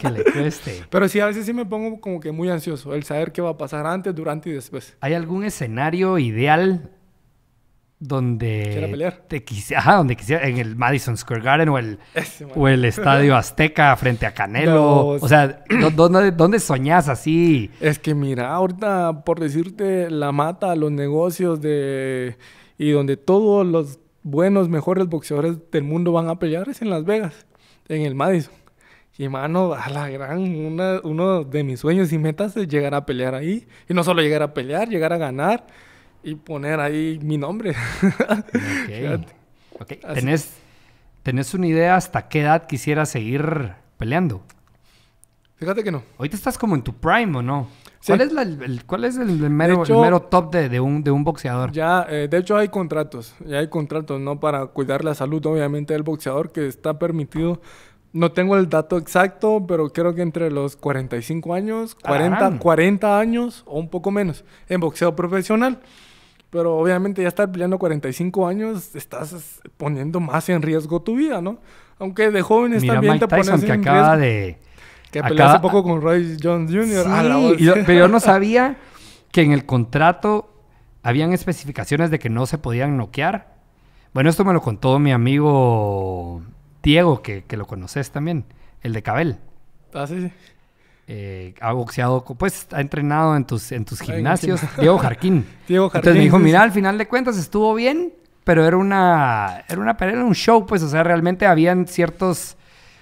Que le cueste. Pero sí, a veces sí me pongo como que muy ansioso, el saber qué va a pasar antes, durante y después. ¿Hay algún escenario ideal donde te quisiera, donde quisiera, en el Madison Square Garden o el, o el Estadio Azteca frente a Canelo. o sea, ¿dónde, ¿dónde soñás así? Es que mira, ahorita, por decirte, la mata, a los negocios de y donde todos los buenos, mejores boxeadores del mundo van a pelear es en Las Vegas, en el Madison. Y mano, a la gran, uno de mis sueños y metas es llegar a pelear ahí. Y no solo llegar a pelear, llegar a ganar y poner ahí mi nombre. Ok. okay. ¿Tenés, ¿Tenés una idea hasta qué edad ...quisiera seguir peleando? Fíjate que no. Ahorita estás como en tu prime, ¿o no? ¿Cuál es, el, cuál es el, mero, el top de, un, de un boxeador? Ya, eh, de hecho hay contratos, ya hay contratos, ¿no? Para cuidar la salud, obviamente, del boxeador que está permitido. No tengo el dato exacto, pero creo que entre los 45 años, 40, 40 años o un poco menos en boxeo profesional. Pero obviamente ya estar peleando 45 años, estás poniendo más en riesgo tu vida, ¿no? Aunque de jóvenes Mira también te pones acaba De... Que acaba... un poco con Roy Jones Jr. Sí, pero yo no sabía que en el contrato habían especificaciones de que no se podían noquear. Bueno, esto me lo contó mi amigo Diego, que, que lo conoces también, el de Cabel. Ah, sí, sí. Eh, ha boxeado, pues ha entrenado en tus, en tus gimnasios, Diego Jarquín. Diego Jarquín. Entonces me dijo, mira, al final de cuentas estuvo bien, pero era una, era una pelea, era un show, pues, o sea, realmente habían ciertos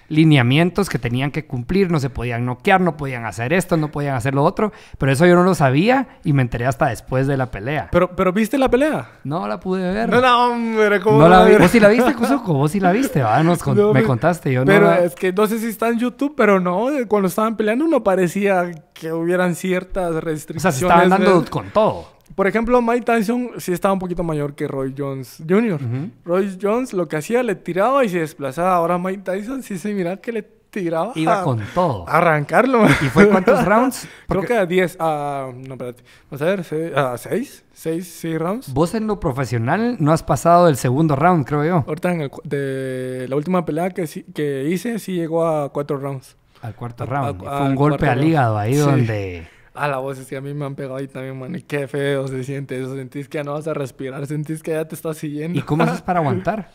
lineamientos que tenían que cumplir, no se podían noquear, no podían hacer esto, no podían hacer lo otro, pero eso yo no lo sabía y me enteré hasta después de la pelea. Pero, pero ¿viste la pelea? No la pude ver. No, hombre, ¿cómo no la vi? ¿Vos sí la viste, Cuzuco? ¿Vos sí la viste? Ah, me contaste, yo no es que no sé si está en YouTube, pero no, cuando estaban peleando no parecía que hubieran ciertas restricciones. O sea, estaban dando con todo por ejemplo, Mike Tyson sí estaba un poquito mayor que Roy Jones Jr. Roy Jones lo que hacía, le tiraba y se desplazaba. Ahora Mike Tyson sí se mira que le tiraba. Iba con todo. arrancarlo. ¿Y fue cuántos rounds? Creo que a 10. A, no, espérate. Vamos a ver, a 6. 6, rounds. Vos en lo profesional no has pasado del segundo round, creo yo. Ahorita en de la última pelea que, que hice sí llegó a 4 rounds. Al cuarto round. fue un golpe al hígado ahí donde a la voz es que a mí me han pegado ahí también, man, y qué feo se siente eso, sentís que ya no vas a respirar, sentís que ya te estás siguiendo. ¿Y cómo haces para aguantar?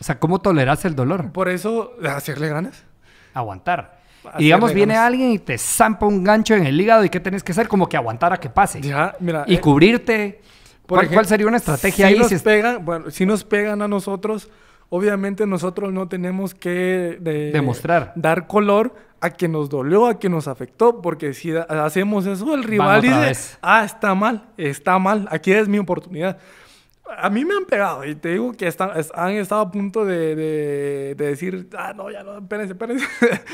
O sea, ¿cómo toleras el dolor? Por eso, hacerle ganas. Aguantar. digamos, viene alguien y te zampa un gancho en el hígado y ¿qué tenés que hacer? Como que aguantar a que pase. Ya, mira. Y eh, cubrirte. ¿Cuál, sería una estrategia si ahí? Nos pegan, bueno, si nos pegan a nosotros, Obviamente nosotros no tenemos que demostrar, dar color a que nos dolió, a que nos afectó, porque si hacemos eso, el rival dice, ah, está mal, está mal, aquí es mi oportunidad. A mí me han pegado y te digo que han estado a punto de, decir, ah, no, ya no, espérense, espérense.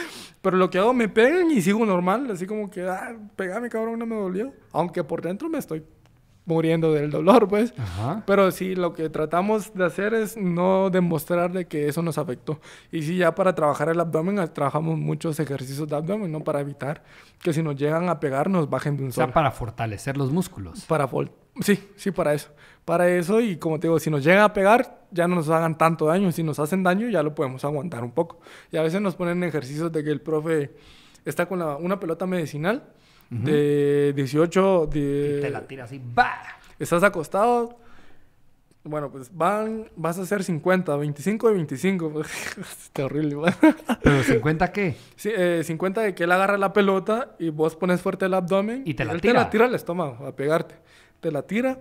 Pero lo que hago, me pegan y sigo normal, así como que, ah, mi cabrón, no me dolió. Aunque por dentro me estoy muriendo del dolor, pues. Pero sí, lo que tratamos de hacer es no demostrar que eso nos afectó. Y sí, ya para trabajar el abdomen, ah, trabajamos muchos ejercicios de abdomen, ¿no? Para evitar que si nos llegan a pegar, nos bajen de un solo. O sea, para fortalecer los músculos. Para Sí, sí, para eso. Para eso, y como te digo, si nos llegan a pegar, ya no nos hagan tanto daño. Si nos hacen daño, ya lo podemos aguantar un poco. Y a veces nos ponen ejercicios de que el profe está con una pelota medicinal de 18. De, y te la tira así, ¡bah! Estás acostado. Bueno, pues van, vas a hacer 50, 25 y 25. Está horrible. ¿Pero 50 qué? Sí, 50 eh, de que él agarra la pelota y vos pones fuerte el abdomen. Y te la y tira. Te la tira al estómago, a pegarte. Te la tira.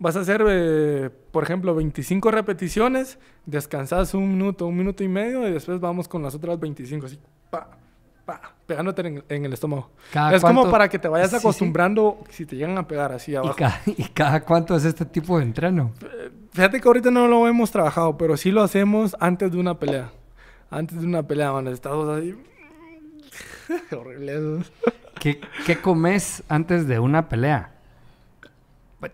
Vas a hacer, eh, por ejemplo, 25 repeticiones, descansas un minuto, un minuto y medio y después vamos con las otras 25. Así, pa, pa, pegándote en, el estómago. es como para que te vayas acostumbrando si te llegan a pegar así abajo. ¿Y cada, cuánto es este tipo de entreno? Fíjate que ahorita no lo hemos trabajado, pero sí lo hacemos antes de una pelea. Antes de una pelea, man, estamos así. Horrible ¿Qué, comes antes de una pelea?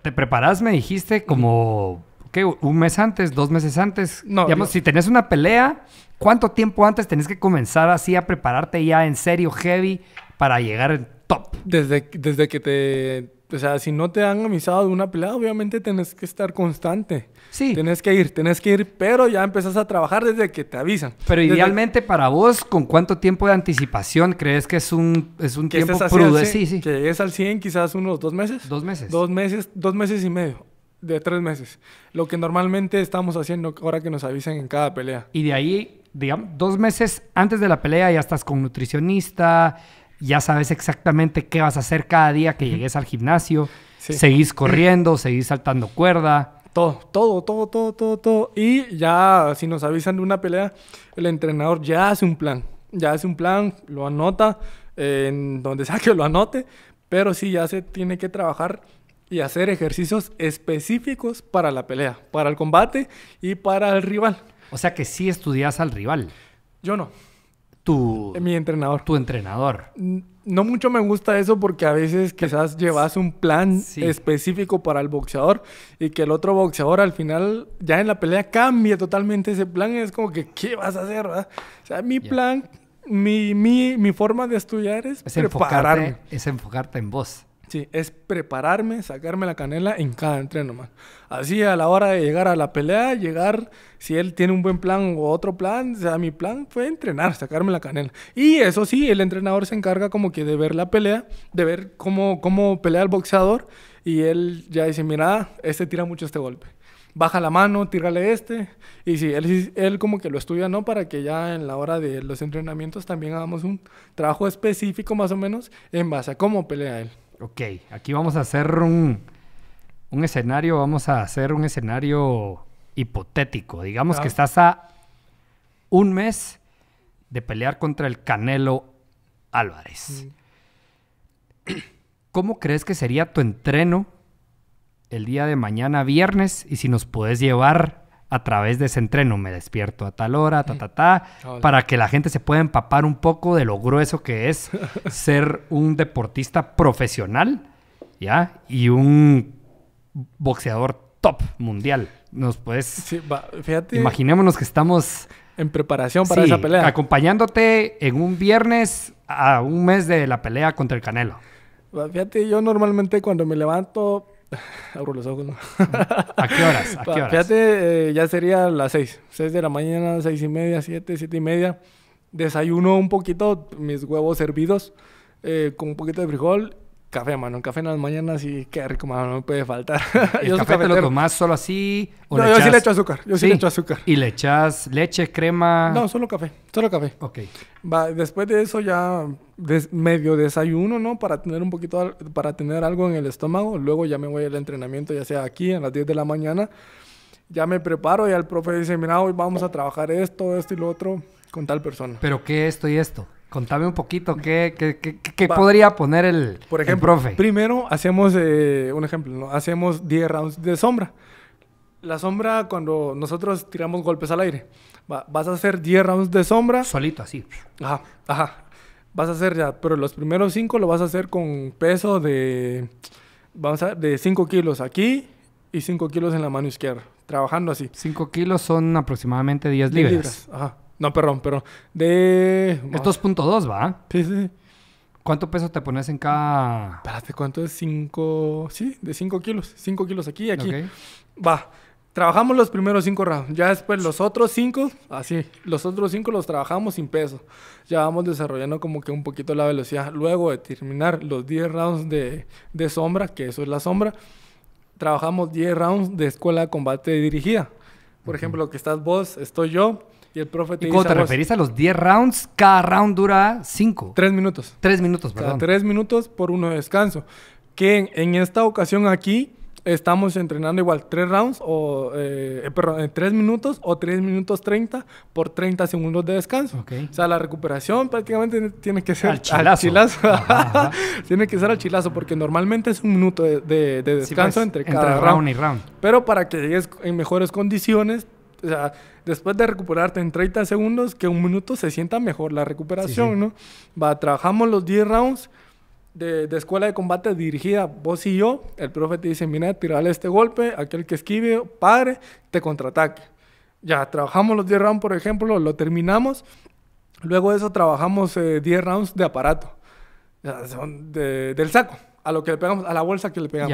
¿Te preparás, me dijiste, como. ¿Qué? ¿Un mes antes? ¿Dos meses antes? No. si tenés una pelea ¿Cuánto tiempo antes tenés que comenzar así a prepararte ya en serio, heavy, para llegar al top? Desde, desde que te... O sea, si no te han avisado de una pelea, obviamente tenés que estar constante. Sí. Tenés que ir, tenés que ir, pero ya empezás a trabajar desde que te avisan. Pero idealmente para vos, ¿con cuánto tiempo de anticipación crees que es un, es un tiempo prudente? Que llegues al 100 quizás unos dos meses. Dos meses. Dos meses, dos meses y medio de tres meses. Lo que normalmente estamos haciendo ahora que nos avisan en cada pelea. Y de ahí digamos, dos meses antes de la pelea ya estás con nutricionista, ya sabes exactamente qué vas a hacer cada día que llegues al gimnasio, seguís corriendo, seguís saltando cuerda. Todo, todo, todo, todo, todo, todo. Y ya, si nos avisan de una pelea, el entrenador ya hace un plan, ya hace un plan, lo anota, eh, en donde sea que lo anote, pero sí ya se tiene que trabajar y hacer ejercicios específicos para la pelea, para el combate y para el rival. O sea que sí estudias al rival. Yo no. Tu, eh, Mi entrenador. Tu entrenador. No mucho me gusta eso porque a veces quizás llevas un plan específico para el boxeador y que el otro boxeador al final ya en la pelea cambie totalmente ese plan. Es como que, ¿qué vas a hacer? O sea, mi plan mi, forma de estudiar es, es enfocarte en vos. Sí, es prepararme, sacarme la canela en cada entreno, man. Así a la hora de llegar a la pelea, llegar, si él tiene un buen plan o otro plan, o sea, mi plan fue entrenar, sacarme la canela. Y eso sí, el entrenador se encarga como que de ver la pelea, de ver cómo, cómo pelea el boxeador y él ya dice, mira, este tira mucho este golpe. Baja la mano, tírale este. Y sí, él, él como que lo estudia, ¿no? Para que ya en la hora de los entrenamientos también hagamos un trabajo específico más o menos en base a cómo pelea él. Ok, aquí vamos a hacer un, escenario, vamos a hacer un escenario hipotético. Digamos que estás a un mes de pelear contra el Canelo Álvarez. Mm. ¿Cómo crees que sería tu entreno el día de mañana viernes? Y si nos puedes llevar a través de ese entreno. Me despierto a tal hora, ta, ta, ta, oh, para que la gente se pueda empapar un poco de lo grueso que es ser un deportista profesional, ¿ya? Y un boxeador top mundial. Nos puedes... Imaginémonos que estamos... En preparación para esa pelea. Acompañándote en un viernes a un mes de la pelea contra el Canelo. Fíjate, yo normalmente cuando me levanto Abro los ojos. ¿no? ¿A qué horas? ¿A qué horas? Fíjate, eh, ya sería las 6. 6 de la mañana, 6 y media, 7, 7 y media. Desayuno un poquito, mis huevos hervidos, eh, con un poquito de frijol Café, mano. Café en las mañanas y qué rico, mano. No me puede faltar. ¿El café te lo más solo así? no, yo sí le echo azúcar. Yo sí. le echo azúcar. ¿Y le echas leche, crema? No, solo café. Solo café. Ok. Va, después de eso ya medio desayuno, ¿no? Para tener un poquito, para tener algo en el estómago. Luego ya me voy al entrenamiento, ya sea aquí, a las 10 de la mañana. Ya me preparo y el profe dice, mira, hoy vamos a trabajar esto, esto y lo otro con tal persona. ¿Pero qué esto y esto? Contame un poquito, ¿qué, qué, qué, podría poner el, Por ejemplo, profe? Primero, hacemos eh, un ejemplo, ¿no? hacemos 10 rounds de sombra. La sombra, cuando nosotros tiramos golpes al aire, vas a hacer 10 rounds de sombra. Solito, así. Ajá, ajá vas a hacer ya, pero los primeros cinco lo vas a hacer con peso de, vamos a, de 5 kilos aquí y 5 kilos en la mano izquierda, trabajando así. Cinco kilos son aproximadamente 10 libras. libras. Ajá. No, perdón, pero de... es punto ¿va? Sí, sí. ¿Cuánto peso te pones en cada...? Espérate, ¿cuánto es? cinco...? Sí, de cinco kilos. Cinco kilos aquí y aquí. Va. Trabajamos los primeros cinco rounds, ya después los otros cinco, así, los otros cinco los trabajamos sin peso. Ya vamos desarrollando como que un poquito la velocidad. Luego de terminar los 10 rounds de, de sombra, que eso es la sombra, trabajamos 10 rounds de escuela de combate dirigida. Por ejemplo, que estás vos, estoy yo, y el profe te ¿Y cuando te referís a los 10 rounds, cada round dura cinco. Tres minutos. Tres minutos, perdón. Tres minutos por uno de descanso. Que en esta ocasión aquí estamos entrenando igual tres rounds o eh, eh, tres minutos o tres minutos 30 por 30 segundos de descanso. O sea, la recuperación prácticamente tiene que ser al chilazo. tiene que ser al chilazo porque normalmente es un minuto de, descanso pues, entre cada round, y round. Pero para que llegues en mejores condiciones, o sea, después de recuperarte en 30 segundos, que un minuto se sienta mejor la recuperación, ¿no? Va, trabajamos los 10 rounds de, escuela de combate dirigida, vos y yo, el profe te dice, mira, tirale este golpe, aquel que esquive, padre, te contraataque. Ya, trabajamos los 10 rounds, por ejemplo, lo terminamos. Luego de eso trabajamos 10 eh, rounds de aparato, son del saco, a lo que le pegamos, a la bolsa que le pegamos.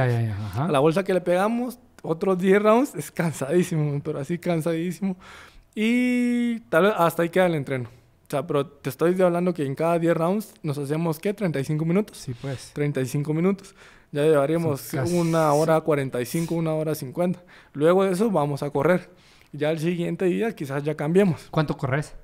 A la bolsa que le pegamos, otros 10 rounds, es cansadísimo, pero así cansadísimo. Y tal vez hasta ahí queda el entreno. O sea, pero te estoy hablando que en cada 10 rounds nos hacemos, ¿qué? ¿35 minutos? Sí, pues. 35 minutos. Ya llevaríamos una hora 45, una hora 50. Luego de eso vamos a correr. Ya el siguiente día quizás ya cambiemos. ¿Cuánto corres?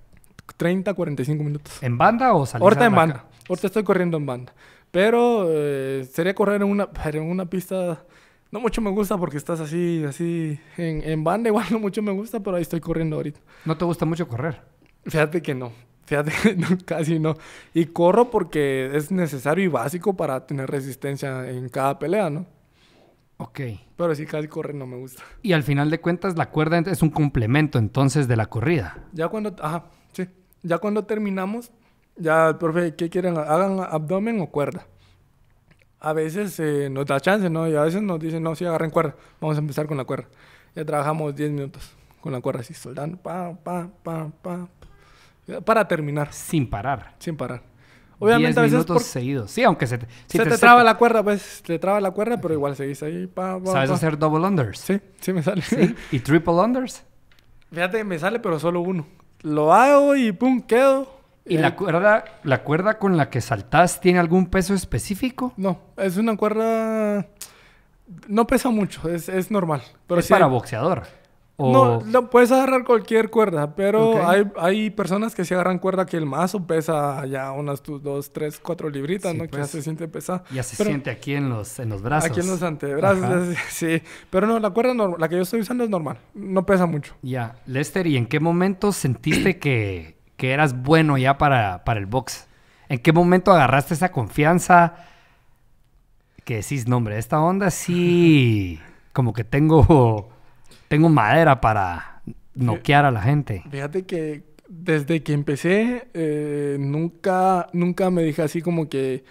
30, 45 minutos. ¿En banda o salida? Ahorita en banda. Ahorita estoy corriendo en banda. Pero eh, sería correr en una, en una pista... No mucho me gusta porque estás así, así... En, en banda igual no mucho me gusta, pero ahí estoy corriendo ahorita. ¿No te gusta mucho correr? Fíjate que no. casi no. Y corro porque es necesario y básico para tener resistencia en cada pelea, ¿no? Ok. Pero sí, casi correr no me gusta. Y al final de cuentas, la cuerda es un complemento entonces de la corrida. Ya cuando, ajá, sí. Ya cuando terminamos, ya, profe, ¿qué quieren? ¿Hagan abdomen o cuerda? A veces eh, nos da chance, ¿no? Y a veces nos dicen, no, sí, agarren cuerda. Vamos a empezar con la cuerda. Ya trabajamos 10 minutos con la cuerda así, soldando, pa, pa, pa, pa. pa. Para terminar. Sin parar. Sin parar. Obviamente a veces minutos seguidos. Sí, aunque se te, se te, traba la cuerda, pues te traba la cuerda, pero igual seguís ahí. ¿Sabes hacer double unders? Sí, sí me sale. ¿Sí? ¿Y triple unders? Fíjate, me sale, pero solo uno. Lo hago y pum, quedo. ¿Y la, eh, cuerda, la cuerda con la que saltás tiene algún peso específico? No, es una cuerda... No pesa mucho, es, normal. es para boxeador. No, puedes agarrar cualquier cuerda, pero hay, personas que si agarran cuerda que el mazo pesa ya unas tus dos, tres, cuatro libritas, ¿no? que ya pues. se siente pesada. Ya se siente aquí en los, en los brazos. Aquí en los antebrazos, sí. Pero no, la cuerda, normal, la que yo estoy usando es normal, no pesa mucho. Ya, Lester, ¿y en qué momento sentiste que, que eras bueno ya para, para el box? ¿En qué momento agarraste esa confianza que decís, no, hombre, esta onda sí, como que tengo tengo madera para noquear a la gente. Fíjate que desde que empecé, eh, nunca, nunca me dije así como que,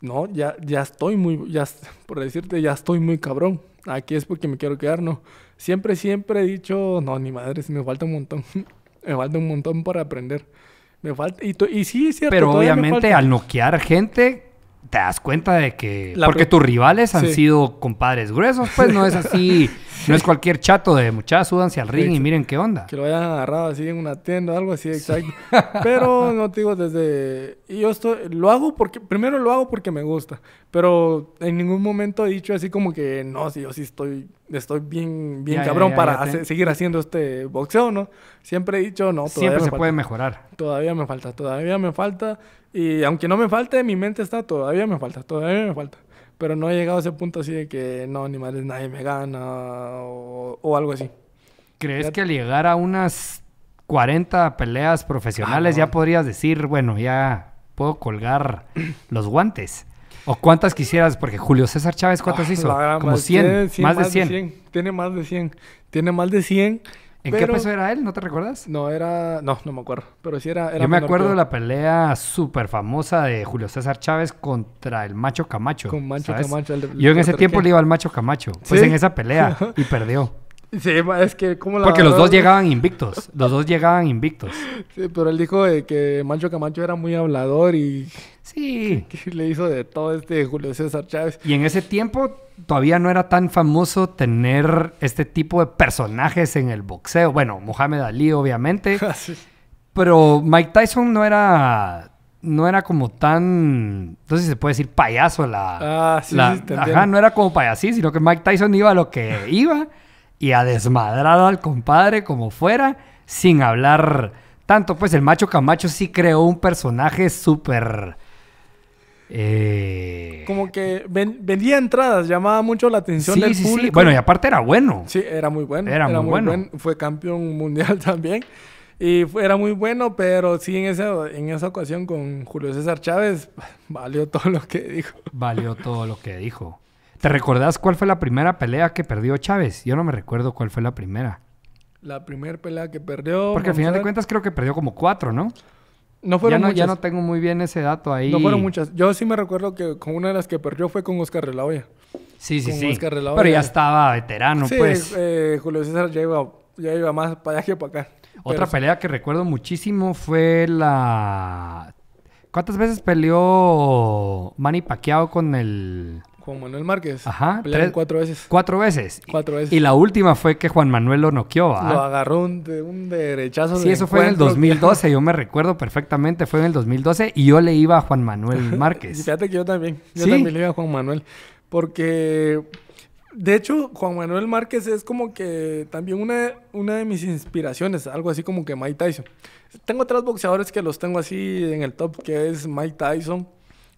no, ya, ya estoy muy, ya, por decirte, ya estoy muy cabrón. Aquí es porque me quiero quedar, no. Siempre, siempre he dicho, no, ni madre, me falta un montón. me falta un montón para aprender. Me falta, y, y sí, es cierto. Pero obviamente al noquear gente, te das cuenta de que. porque tus rivales han sido compadres gruesos, pues no es así. No es cualquier chato de muchachas, si al ring y miren qué onda. Que lo hayan agarrado así en una tienda, algo así, exacto. Pero no te digo desde. Y yo estoy. Lo hago porque. Primero lo hago porque me gusta. Pero en ningún momento he dicho así como que no, si yo sí estoy. Estoy bien, bien cabrón para seguir haciendo este boxeo, ¿no? Siempre he dicho no. Siempre se puede mejorar. Todavía me falta, todavía me falta. Y aunque no me falte, mi mente está, todavía me falta, todavía me falta. Pero no he llegado a ese punto así de que no, ni madre, nadie me gana o, algo así. ¿Crees que al llegar a unas 40 peleas profesionales ah, ya podrías decir, bueno, ya puedo colgar los guantes? ¿O cuántas quisieras? Porque Julio César Chávez, ¿cuántas ah, hizo? Como 100, más, de 100. Tiene más de 100. Tiene más de 100. ¿En qué peso era él? ¿No te recuerdas? No, era. No, no me acuerdo. Pero sí era. yo me acuerdo de la pelea súper famosa de Julio César Chávez contra el Macho Camacho. Con Macho Camacho. yo en ese tiempo le iba al Macho Camacho. Pues en esa pelea y perdió. Sí, es que como la... Porque los dos llegaban invictos, los dos llegaban invictos. Sí, pero él dijo de que Macho Camacho era muy hablador y Sí. Que le hizo de todo este Julio César Chávez. Y en ese tiempo todavía no era tan famoso tener este tipo de personajes en el boxeo. Bueno, Mohamed Ali, obviamente. Ah, Pero Mike Tyson no era. No era como tan. si se puede decir payaso la. Ah, sí, Ajá, no era como payasí, sino que Mike Tyson iba a lo que iba y a desmadrar al compadre como fuera, sin hablar tanto. Pues el macho Camacho sí creó un personaje súper eh, como que vendía entradas, llamaba mucho la atención del público. Bueno, y aparte era bueno. Sí, era muy bueno. Era, muy, bueno. Fue campeón mundial también. Y era muy bueno, pero sí, en esa, en esa ocasión con Julio César Chávez, valió todo lo que dijo. Valió todo lo que dijo. ¿Te recordás cuál fue la primera pelea que perdió Chávez? Yo no me recuerdo cuál fue la primera. La primera pelea que perdió. Porque al final de cuentas creo que perdió como cuatro, ¿no? No fueron ya no, muchas. no tengo muy bien ese dato ahí. No fueron muchas. Yo sí me recuerdo que con una de las que perdió fue con Oscar Oya. Sí, sí, con sí. Pero ya estaba veterano, pues. Eh, Julio César ya iba, más para allá que para acá. Otra pelea que recuerdo muchísimo fue la... ¿Cuántas veces peleó Manny Pacquiao con el... Juan Manuel Márquez. Ajá. cuatro veces. Cuatro veces. Cuatro veces. Y la última fue que Juan Manuel lo noqueó. ¿ah? Lo agarró un, un derechazo. Sí, eso fue en el 2012. yo me recuerdo perfectamente. Fue en el 2012 y yo le iba a Juan Manuel Márquez. Fíjate que yo también. Yo también le iba a Juan Manuel. Porque, de hecho, Juan Manuel Márquez es como que también una, una de mis inspiraciones. Algo así como que Mike Tyson. Tengo otros boxeadores que los tengo así en el top, que es Mike Tyson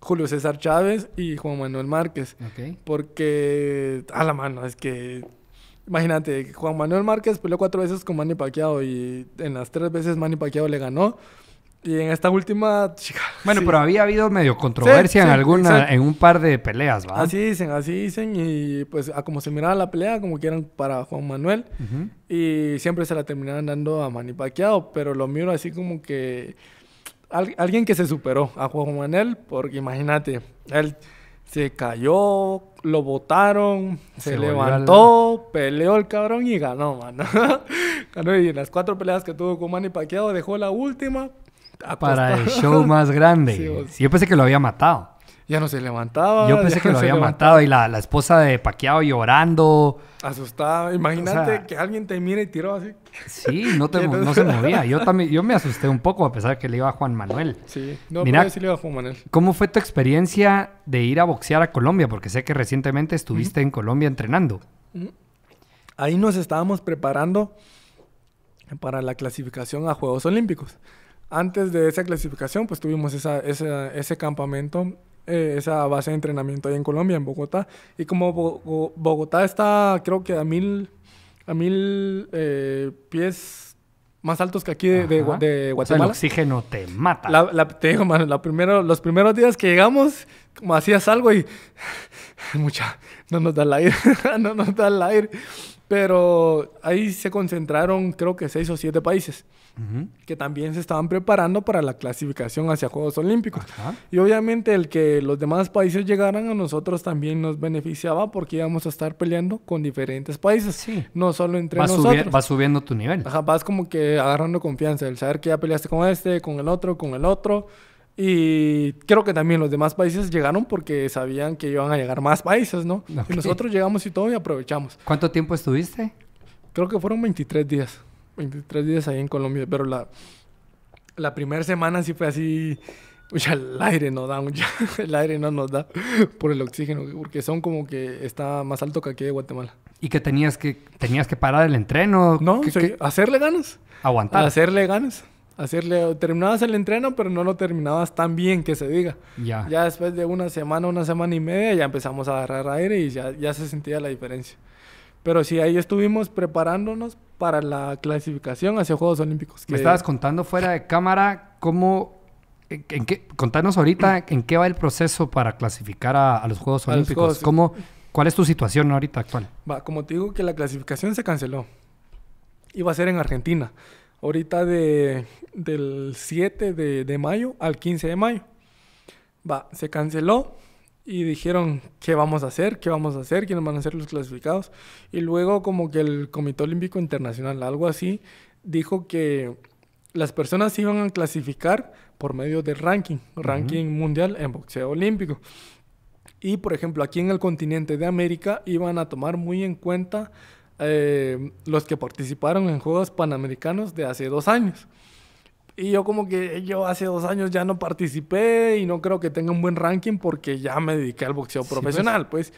Julio César Chávez y Juan Manuel Márquez. Porque, a la mano, es que, imagínate, Juan Manuel Márquez peleó cuatro veces con Manny Pacquiao y en las tres veces Manny Pacquiao le ganó. Y en esta última, Bueno, pero había habido medio controversia en alguna, en un par de peleas, ¿va? Así dicen, así dicen. Y pues a como se miraba la pelea, como quieran para Juan Manuel. Y siempre se la terminaban dando a Manny Pacquiao. Pero lo miro así como que alguien que se superó a Juan Manuel, porque imagínate, él se cayó, lo botaron, se, levantó, peleó el cabrón y ganó, mano. ganó y en las cuatro peleas que tuvo con Manny Pacquiao dejó la última. Para el show más grande. Yo pensé que lo había matado ya no se levantaba. Yo pensé que lo había matado y la, esposa de paqueado llorando. Asustada. Imagínate que alguien te mira y tiró así. Sí, no, no se movía. Yo también, yo me asusté un poco a pesar que le iba a Juan Manuel. Sí, no, mira, sí le iba Juan Manuel. ¿Cómo fue tu experiencia de ir a boxear a Colombia? Porque sé que recientemente estuviste en Colombia entrenando. Ahí nos estábamos preparando para la clasificación a Juegos Olímpicos antes de esa clasificación, pues tuvimos esa, ese campamento eh, esa base de entrenamiento ahí en Colombia, en Bogotá. Y como Bogotá está, creo que a mil, a mil eh, pies más altos que aquí de, Guatemala. el oxígeno te mata. te digo, man, primero, los primeros días que llegamos, como hacías algo y mucha, no nos da el aire, no nos da el aire. Pero ahí se concentraron creo que seis o siete países que también se estaban preparando para la clasificación hacia Juegos Olímpicos. Y obviamente el que los demás países llegaran a nosotros también nos beneficiaba porque íbamos a estar peleando con diferentes países, no solo entre nosotros. vas subiendo tu nivel. vas como que agarrando confianza, el saber que ya peleaste con este, con el otro, con el otro. Y creo que también los demás países llegaron porque sabían que iban a llegar más países, ¿no? Y nosotros llegamos y todo y aprovechamos. ¿Cuánto tiempo estuviste? Creo que fueron 23 días. 23 días ahí en Colombia, pero la, la primera semana sí fue así. sea, pues, el aire no da, el aire no nos da por el oxígeno, porque son como que está más alto que aquí de Guatemala. ¿Y que tenías que, tenías que parar el entreno? No, hacerle ganas. Aguantar. Hacerle ganas. Hacerle, terminabas el entreno, pero no lo terminabas tan bien que se diga. Ya. Ya después de una semana, una semana y media, ya empezamos a agarrar aire y ya, ya se sentía la diferencia. Pero sí, ahí estuvimos preparándonos para la clasificación hacia Juegos Olímpicos. Me estabas contando fuera de cámara cómo eh, en qué, contanos ahorita en qué va el proceso para clasificar a, los Juegos Olímpicos. ¿Cuál es tu situación ahorita actual? Va, como te digo que la clasificación se canceló. Iba a ser en Argentina. Ahorita de, del 7 de, de mayo al 15 de mayo. Va, se canceló y dijeron qué vamos a hacer, qué vamos a hacer, quiénes van a ser los clasificados. Y luego como que el Comité Olímpico Internacional, algo así, dijo que las personas iban a clasificar por medio del ranking, ranking mundial en boxeo olímpico. Y por ejemplo, aquí en el continente de América iban a tomar muy en cuenta eh, los que participaron en Juegos Panamericanos de hace dos años. Y yo como que yo hace dos años ya no participé y no creo que tenga un buen ranking porque ya me dediqué al boxeo pues. profesional, pues.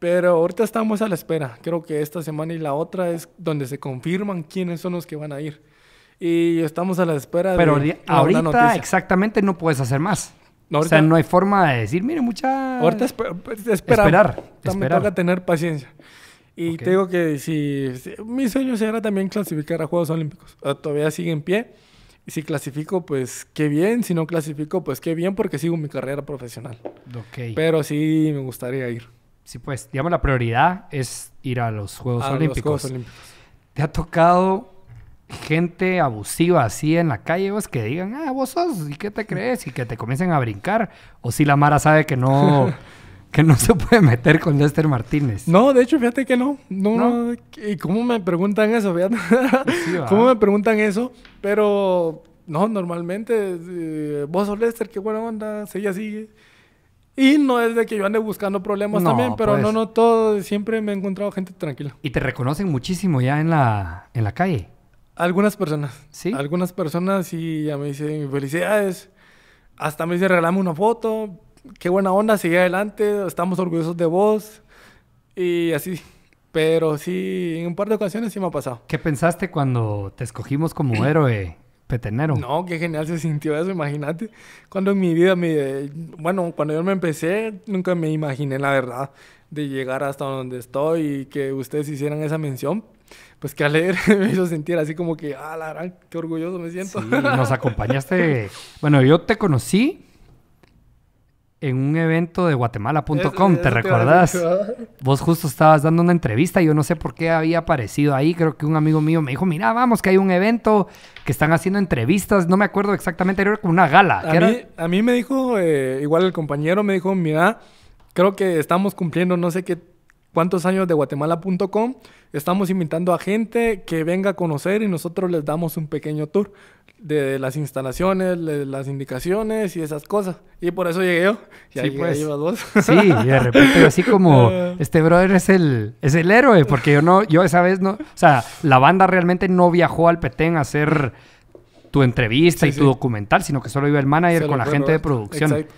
Pero ahorita estamos a la espera. Creo que esta semana y la otra es donde se confirman quiénes son los que van a ir. Y estamos a la espera Pero ahorita exactamente no puedes hacer más. No, o sea, no hay forma de decir, mire, mucha... Ahorita esper esperar. También toca tener paciencia. Y tengo que si, Mi sueño será también clasificar a Juegos Olímpicos. Todavía sigue en pie si clasifico, pues qué bien. Si no clasifico, pues qué bien porque sigo mi carrera profesional. Ok. Pero sí me gustaría ir. Sí, pues, digamos, la prioridad es ir a los Juegos a Olímpicos. Los Juegos Olímpicos. ¿Te ha tocado gente abusiva así en la calle, vos que digan, ah, vos sos, ¿y qué te crees? Y que te comiencen a brincar. O si la Mara sabe que no, que no se puede meter con Lester Martínez. No, de hecho, fíjate que no. No, ¿Y cómo me preguntan eso? ¿Cómo me preguntan eso? Pero no, normalmente eh, vos sos Lester, qué buena onda, sigue así. Y no es de que yo ande buscando problemas también, pero no, pues. no todo, siempre me he encontrado gente tranquila. ¿Y te reconocen muchísimo ya en la, en la calle? Algunas personas. Sí. Algunas personas y ya me dicen felicidades. Hasta me dicen regalame una foto, qué buena onda, sigue adelante, estamos orgullosos de vos y así. Pero sí, en un par de ocasiones sí me ha pasado. ¿Qué pensaste cuando te escogimos como héroe petenero? No, qué genial se sintió eso, imagínate. Cuando en mi vida, bueno, cuando yo me empecé, nunca me imaginé la verdad de llegar hasta donde estoy y que ustedes hicieran esa mención. Pues qué leer me hizo sentir así como que, ah, la gran, qué orgulloso me siento. Sí, nos acompañaste. bueno, yo te conocí en un evento de guatemala.com, ¿te recordás? Vos justo estabas dando una entrevista, yo no sé por qué había aparecido ahí, creo que un amigo mío me dijo, mira, vamos, que hay un evento, que están haciendo entrevistas, no me acuerdo exactamente, era como una gala. A, mí, a mí, me dijo, eh, igual el compañero me dijo, mira, creo que estamos cumpliendo no sé qué cuántos años de guatemala.com. Estamos invitando a gente que venga a conocer y nosotros les damos un pequeño tour de las instalaciones, de las indicaciones y esas cosas. Y por eso llegué yo. Y ahí sí, pues. dos. Sí, y de repente así como ah. este brother es el es el héroe porque yo no yo esa vez no, o sea, la banda realmente no viajó al Petén a hacer tu entrevista y tu documental, sino que solo iba el manager con la gente de producción. Exacto.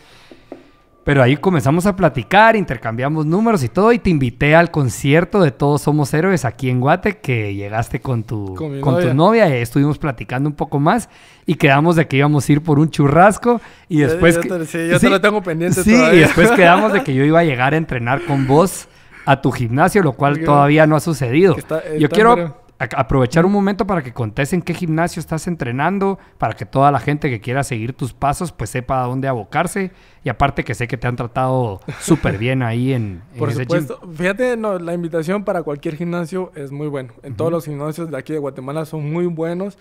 Pero ahí comenzamos a platicar, intercambiamos números y todo, y te invité al concierto de Todos Somos Héroes aquí en Guate, que llegaste con tu, con, novia. tu novia, y eh, estuvimos platicando un poco más, y quedamos de que íbamos a ir por un churrasco, y después... sí, tengo pendiente Sí, y después quedamos de que yo iba a llegar a entrenar con vos a tu gimnasio, lo cual todavía no ha sucedido. yo quiero aprovechar un momento para que contes en qué gimnasio estás entrenando, para que toda la gente que quiera seguir tus pasos pues sepa a dónde abocarse y aparte que sé que te han tratado súper bien ahí en, Por supuesto. Fíjate, la invitación para cualquier gimnasio es muy bueno. En todos los gimnasios de aquí de Guatemala son muy buenos.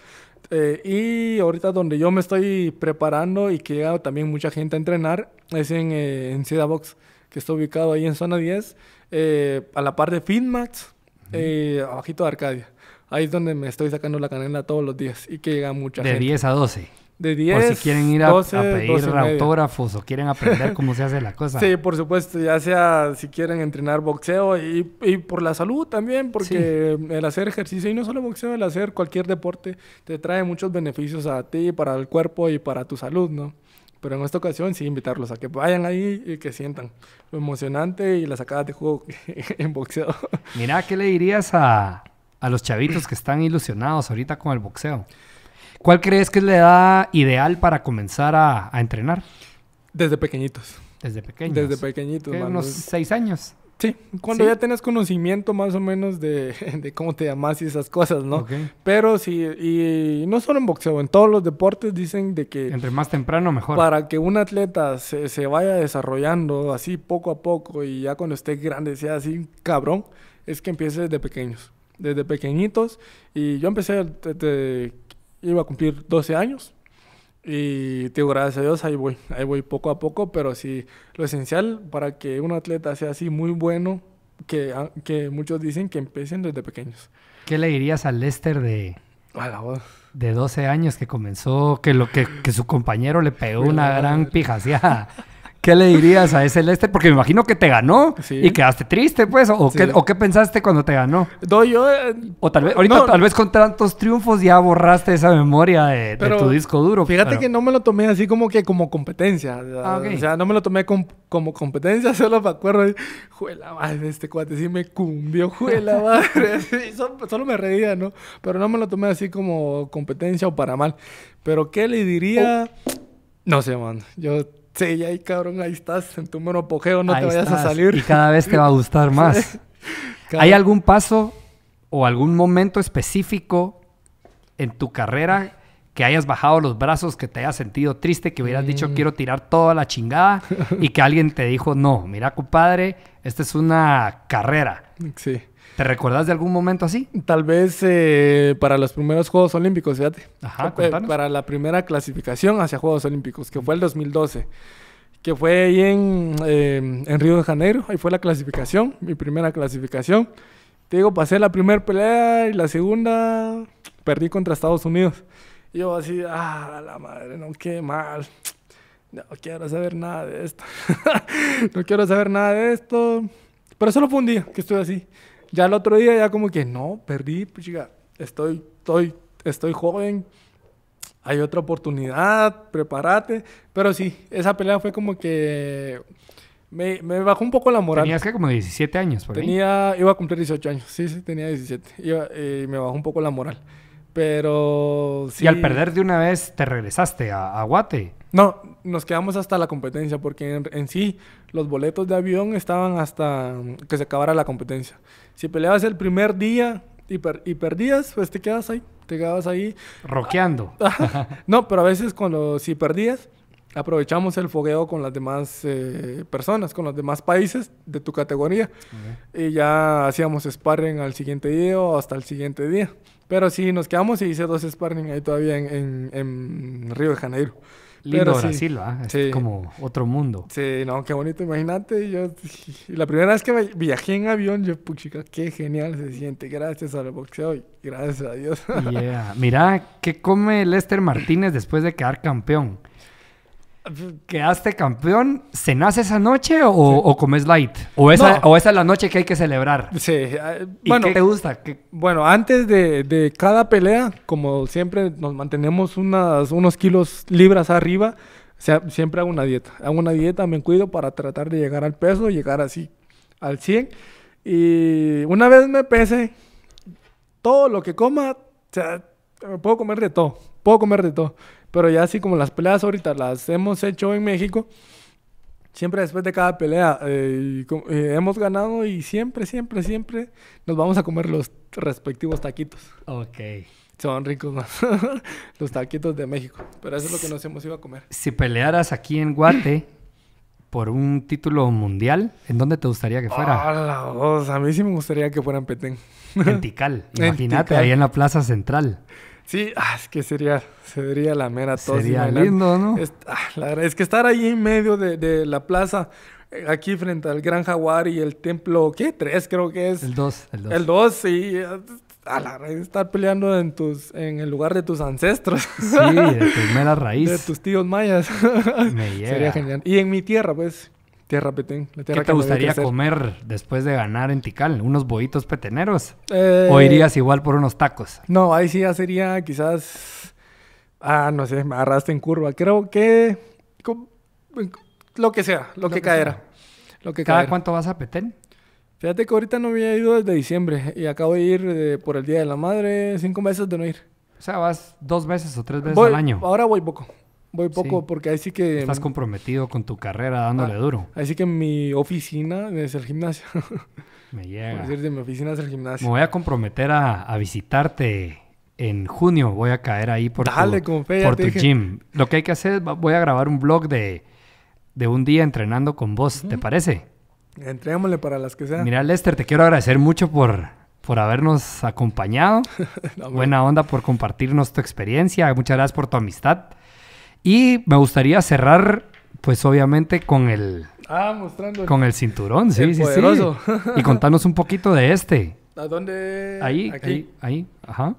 Eh, y ahorita donde yo me estoy preparando y que llega también mucha gente a entrenar es en, eh, Box, que está ubicado ahí en zona 10, eh, a la par de Fitmax, uh abajito de Arcadia ahí es donde me estoy sacando la canela todos los días y que llega mucha de gente. De 10 a 12. De 10. Por si quieren ir a, pedir autógrafos o quieren aprender cómo se hace la cosa. Sí, por supuesto, ya sea si quieren entrenar boxeo y, por la salud también, porque el hacer ejercicio y no solo boxeo, el hacer cualquier deporte te trae muchos beneficios a ti, para el cuerpo y para tu salud, ¿no? Pero en esta ocasión sí invitarlos a que vayan ahí y que sientan lo emocionante y la sacada de juego en boxeo. Mira, ¿qué le dirías a, a los chavitos que están ilusionados ahorita con el boxeo? ¿Cuál crees que es la edad ideal para comenzar a, entrenar? Desde pequeñitos. Desde pequeños. Desde pequeñitos. Mano? Unos seis años. Sí, cuando ya tenés conocimiento más o menos de, cómo te llamas y esas cosas, ¿no? Pero sí, y no solo en boxeo, en todos los deportes dicen de que... Entre más temprano, mejor. Para que un atleta se, se vaya desarrollando así poco a poco y ya cuando esté grande sea así cabrón, es que empiece desde pequeños desde pequeñitos. Y yo empecé, desde, iba a cumplir 12 años. Y te digo, gracias a Dios, ahí voy, ahí voy poco a poco, pero sí, lo esencial para que un atleta sea así muy bueno, que, ah, que muchos dicen que empiecen desde pequeños. ¿Qué le dirías al Lester de, de 12 años que comenzó, que, lo, que, su compañero le pegó una gran pijaseada? ¿Qué le dirías a ese Lester? Porque me imagino que te ganó y quedaste triste, pues. O, qué, pensaste cuando te ganó? No, yo... Eh, o tal vez, ahorita tal vez con tantos triunfos ya borraste esa memoria de, tu disco duro. Fíjate que no me lo tomé así como que como competencia. O sea, ah, no me lo tomé como competencia, solo me acuerdo Juela madre, este cuate sí me cumbió, juela madre. solo, me reía, ¿no? Pero no me lo tomé así como competencia o para mal. Pero ¿qué le diría... Oh. No sé, man. Yo Sí, ahí cabrón, ahí estás, en tu monopogeo, no te vayas a salir. Y cada vez te va a gustar más. ¿Hay algún paso o algún momento específico en tu carrera que hayas bajado los brazos, que te hayas sentido triste, que hubieras dicho mm. quiero tirar toda la chingada y que alguien te dijo, no, mira compadre, esta es una carrera. Sí. ¿Te recuerdas de algún momento así? Tal vez eh, para los primeros Juegos Olímpicos, fíjate. Ajá, eh, Para la primera clasificación hacia Juegos Olímpicos, que fue el 2012. Que fue ahí en, eh, en Río de Janeiro. Ahí fue la clasificación, mi primera clasificación. Te digo, pasé la primera pelea y la segunda perdí contra Estados Unidos. Y yo así, ah, la madre, no, qué mal. No quiero saber nada de esto. no quiero saber nada de esto. Pero solo fue un día que estuve así ya el otro día ya como que no, perdí, pues, estoy, estoy, estoy joven, hay otra oportunidad, prepárate. Pero sí, esa pelea fue como que me, bajó un poco la moral. Tenías que como 17 años, por Tenía, iba a cumplir 18 años, sí, sí, tenía 17. Y eh, me bajó un poco la moral. Pero sí. Y al perder de una vez, te regresaste a, a Guate. No, nos quedamos hasta la competencia, porque en, sí los boletos de avión estaban hasta que se acabara la competencia. Si peleabas el primer día y, y perdías, pues te quedas ahí, te quedabas ahí. Roqueando. no, pero a veces cuando si perdías, aprovechamos el fogueo con las demás eh, personas, con los demás países de tu categoría. Y ya hacíamos sparring al siguiente día o hasta el siguiente día. Pero sí, nos quedamos y hice dos sparring ahí todavía en, Río de Janeiro. Lindo Brasil, sí, Es como otro mundo. Sí, no, qué bonito, imagínate. Yo, la primera vez que viajé en avión, yo, puchica, qué genial se siente. Gracias al boxeo y gracias a Dios. Mirá, Mira, ¿qué come Lester Martínez después de quedar campeón? ¿Quedaste campeón? ¿Cenas esa noche o, comes light? O esa, ¿O esa es la noche que hay que celebrar? Sí. Eh, bueno, te gusta? Bueno, antes de, cada pelea, como siempre, nos mantenemos unas, unos kilos libras arriba. O sea, siempre hago una dieta. Hago una dieta, me cuido para tratar de llegar al peso, llegar así al 100. Y una vez me pese, todo lo que coma, o sea, puedo comer de todo. Puedo comer de todo. Pero ya así como las peleas ahorita las hemos hecho en México, siempre después de cada pelea eh, eh, hemos ganado y siempre, siempre, siempre nos vamos a comer los respectivos taquitos. Ok. Son ricos los taquitos de México. Pero eso es lo que nos hemos ido a comer. Si pelearas aquí en Guate por un título mundial, ¿en dónde te gustaría que fuera? A mí sí me gustaría que fuera en Petén. en Tikal. Imagínate, ahí en la Plaza Central. Sí, ah, es que sería, sería la mera tos. Sería lindo, ¿no? Ah, es, que estar ahí en medio de, la plaza, eh, aquí frente al Gran Jaguar y el templo, ¿qué? Tres creo que es. El dos, el dos. El dos, sí. a ah, la raíz estar peleando en tus en el lugar de tus ancestros. Sí, de tu mera raíz. De tus tíos mayas. Me Sería genial. Y en mi tierra, pues, Tierra Petén. ¿Qué te gustaría comer después de ganar en Tikal? ¿Unos boitos peteneros? ¿O eh, irías igual por unos tacos? No, ahí sí ya sería quizás... Ah, no sé, me agarraste en curva. Creo que... Pues, lo que sea, lo, que, caerá. ¿Cada cuánto vas a Petén? Fíjate que ahorita no había ido desde diciembre y acabo de ir eh, por el Día de la Madre cinco meses de no ir. O sea, vas dos veces o tres veces al año. Ahora voy poco. Voy poco porque ahí sí que... Estás comprometido con tu carrera dándole ah, duro. Así que mi oficina es el gimnasio. Me llega. decirte, mi oficina es el gimnasio. Me voy a comprometer a, visitarte en junio. Voy a caer ahí por tu, gym. Lo que hay que hacer es, voy a grabar un blog de, un día entrenando con vos. ¿Te parece? entrenémosle para las que sean. Mira, Lester, te quiero agradecer mucho por, por habernos acompañado. Buena onda por compartirnos tu experiencia. Muchas gracias por tu amistad. Y me gustaría cerrar, pues obviamente, con el... Ah, Con el cinturón, sí, sí, sí. Y contanos un poquito de este. ¿A dónde? Ahí, Aquí. ahí, ahí, ajá.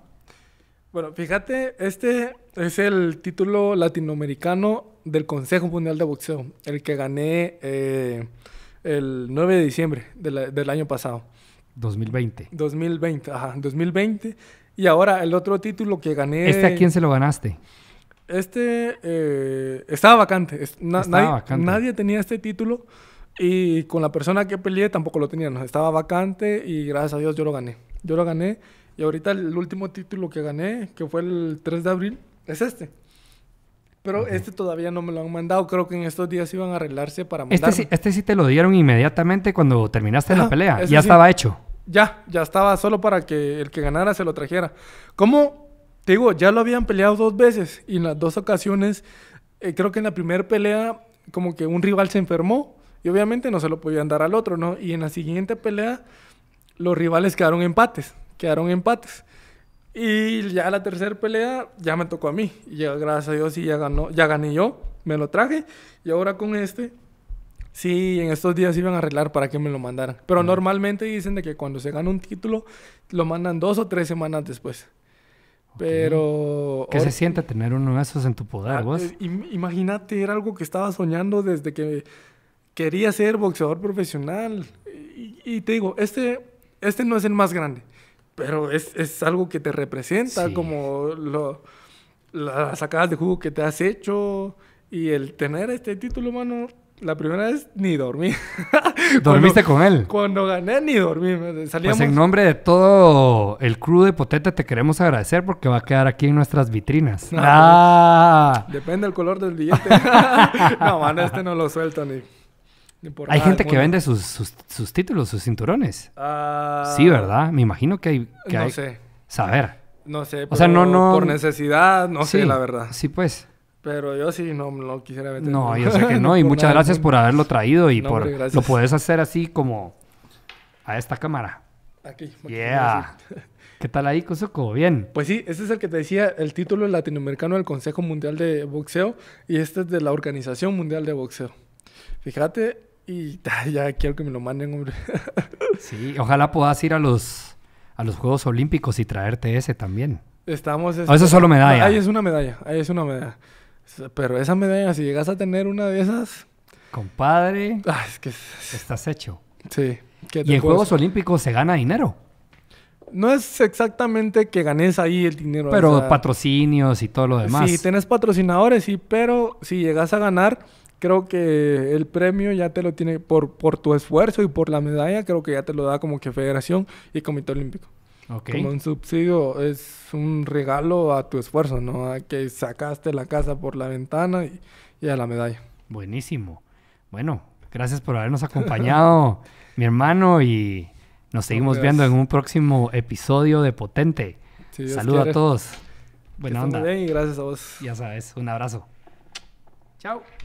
Bueno, fíjate, este es el título latinoamericano del Consejo Mundial de Boxeo, el que gané eh, el 9 de diciembre del año pasado. 2020. 2020, ajá, 2020. Y ahora el otro título que gané. ¿Este a quién se lo ganaste? este eh, estaba vacante. nadie, Nadie tenía este título y con la persona que peleé tampoco lo tenían. Estaba vacante y gracias a Dios yo lo gané. Yo lo gané y ahorita el último título que gané, que fue el 3 de abril, es este. Pero este todavía no me lo han mandado. Creo que en estos días iban a arreglarse para este mandarme. Este sí, te lo dieron inmediatamente cuando terminaste la pelea. ya estaba hecho. Ya, ya estaba solo para que el que ganara se lo trajera. ¿Cómo digo, ya lo habían peleado dos veces y en las dos ocasiones, eh, creo que en la primera pelea, como que un rival se enfermó y obviamente no se lo podían dar al otro, ¿no? Y en la siguiente pelea, los rivales quedaron empates, quedaron empates. Y ya la tercera pelea ya me tocó a mí. Y gracias a Dios sí ya, ganó, ya gané yo, me lo traje. Y ahora con este, sí, en estos días iban a arreglar para que me lo mandaran. Pero normalmente dicen de que cuando se gana un título, lo mandan dos o tres semanas después. Pero. que se sienta tener uno de esos en tu poder, ah, vos? Eh, imagínate, era algo que estaba soñando desde que quería ser boxeador profesional. Y, te digo, este, este, no es el más grande, pero es, algo que te representa, como las sacadas de jugo que te has hecho. Y el tener este título, mano, la primera vez ni dormí. ¿Dormiste con él? Cuando gané ni dormí. Pues en nombre de todo el crew de Potete te queremos agradecer porque va a quedar aquí en nuestras vitrinas. ¡Ah! ah. Depende del color del billete. no, mano, este no lo suelto ni... por hay gente que vende sus, títulos, sus cinturones. Ah. sí, ¿verdad? Me imagino que hay... Que no sé. Saber. No sé, o sea, no, no... por necesidad, no sé, la verdad. Sí, pues. Pero yo sí no, lo quisiera meter. No, yo sé que no. y muchas gracias por haberlo traído y por lo puedes hacer así como a esta cámara. Aquí. Yeah. ¿Qué tal ahí, como Bien. Pues sí, este es el que te decía, el título latinoamericano del Consejo Mundial de Boxeo y este es de la Organización Mundial de Boxeo. Fíjate, y ya quiero que me lo manden, hombre. sí, ojalá puedas ir a los, a los Juegos Olímpicos y traerte ese también. Estamos. eso eso solo medalla. ahí es una medalla, ahí es una medalla. Pero esa medalla, si llegas a tener una de esas... Compadre, ah, estás hecho. Sí. Y en Juegos Olímpicos se gana dinero. No es exactamente que ganes ahí el dinero. Pero patrocinios y todo lo demás. Sí, tenés patrocinadores, sí, pero si llegas a ganar, creo que el premio ya te lo tiene por, por tu esfuerzo y por la medalla, creo que ya te lo da como que federación y comité olímpico. Como un subsidio es un regalo a tu esfuerzo, ¿no? A que sacaste la casa por la ventana y, a la medalla. Buenísimo. Bueno, gracias por habernos acompañado, mi hermano, y nos seguimos pues. viendo en un próximo episodio de Potente. Saludos a todos. Buena onda. y gracias a vos. Ya sabes, un abrazo. Chao.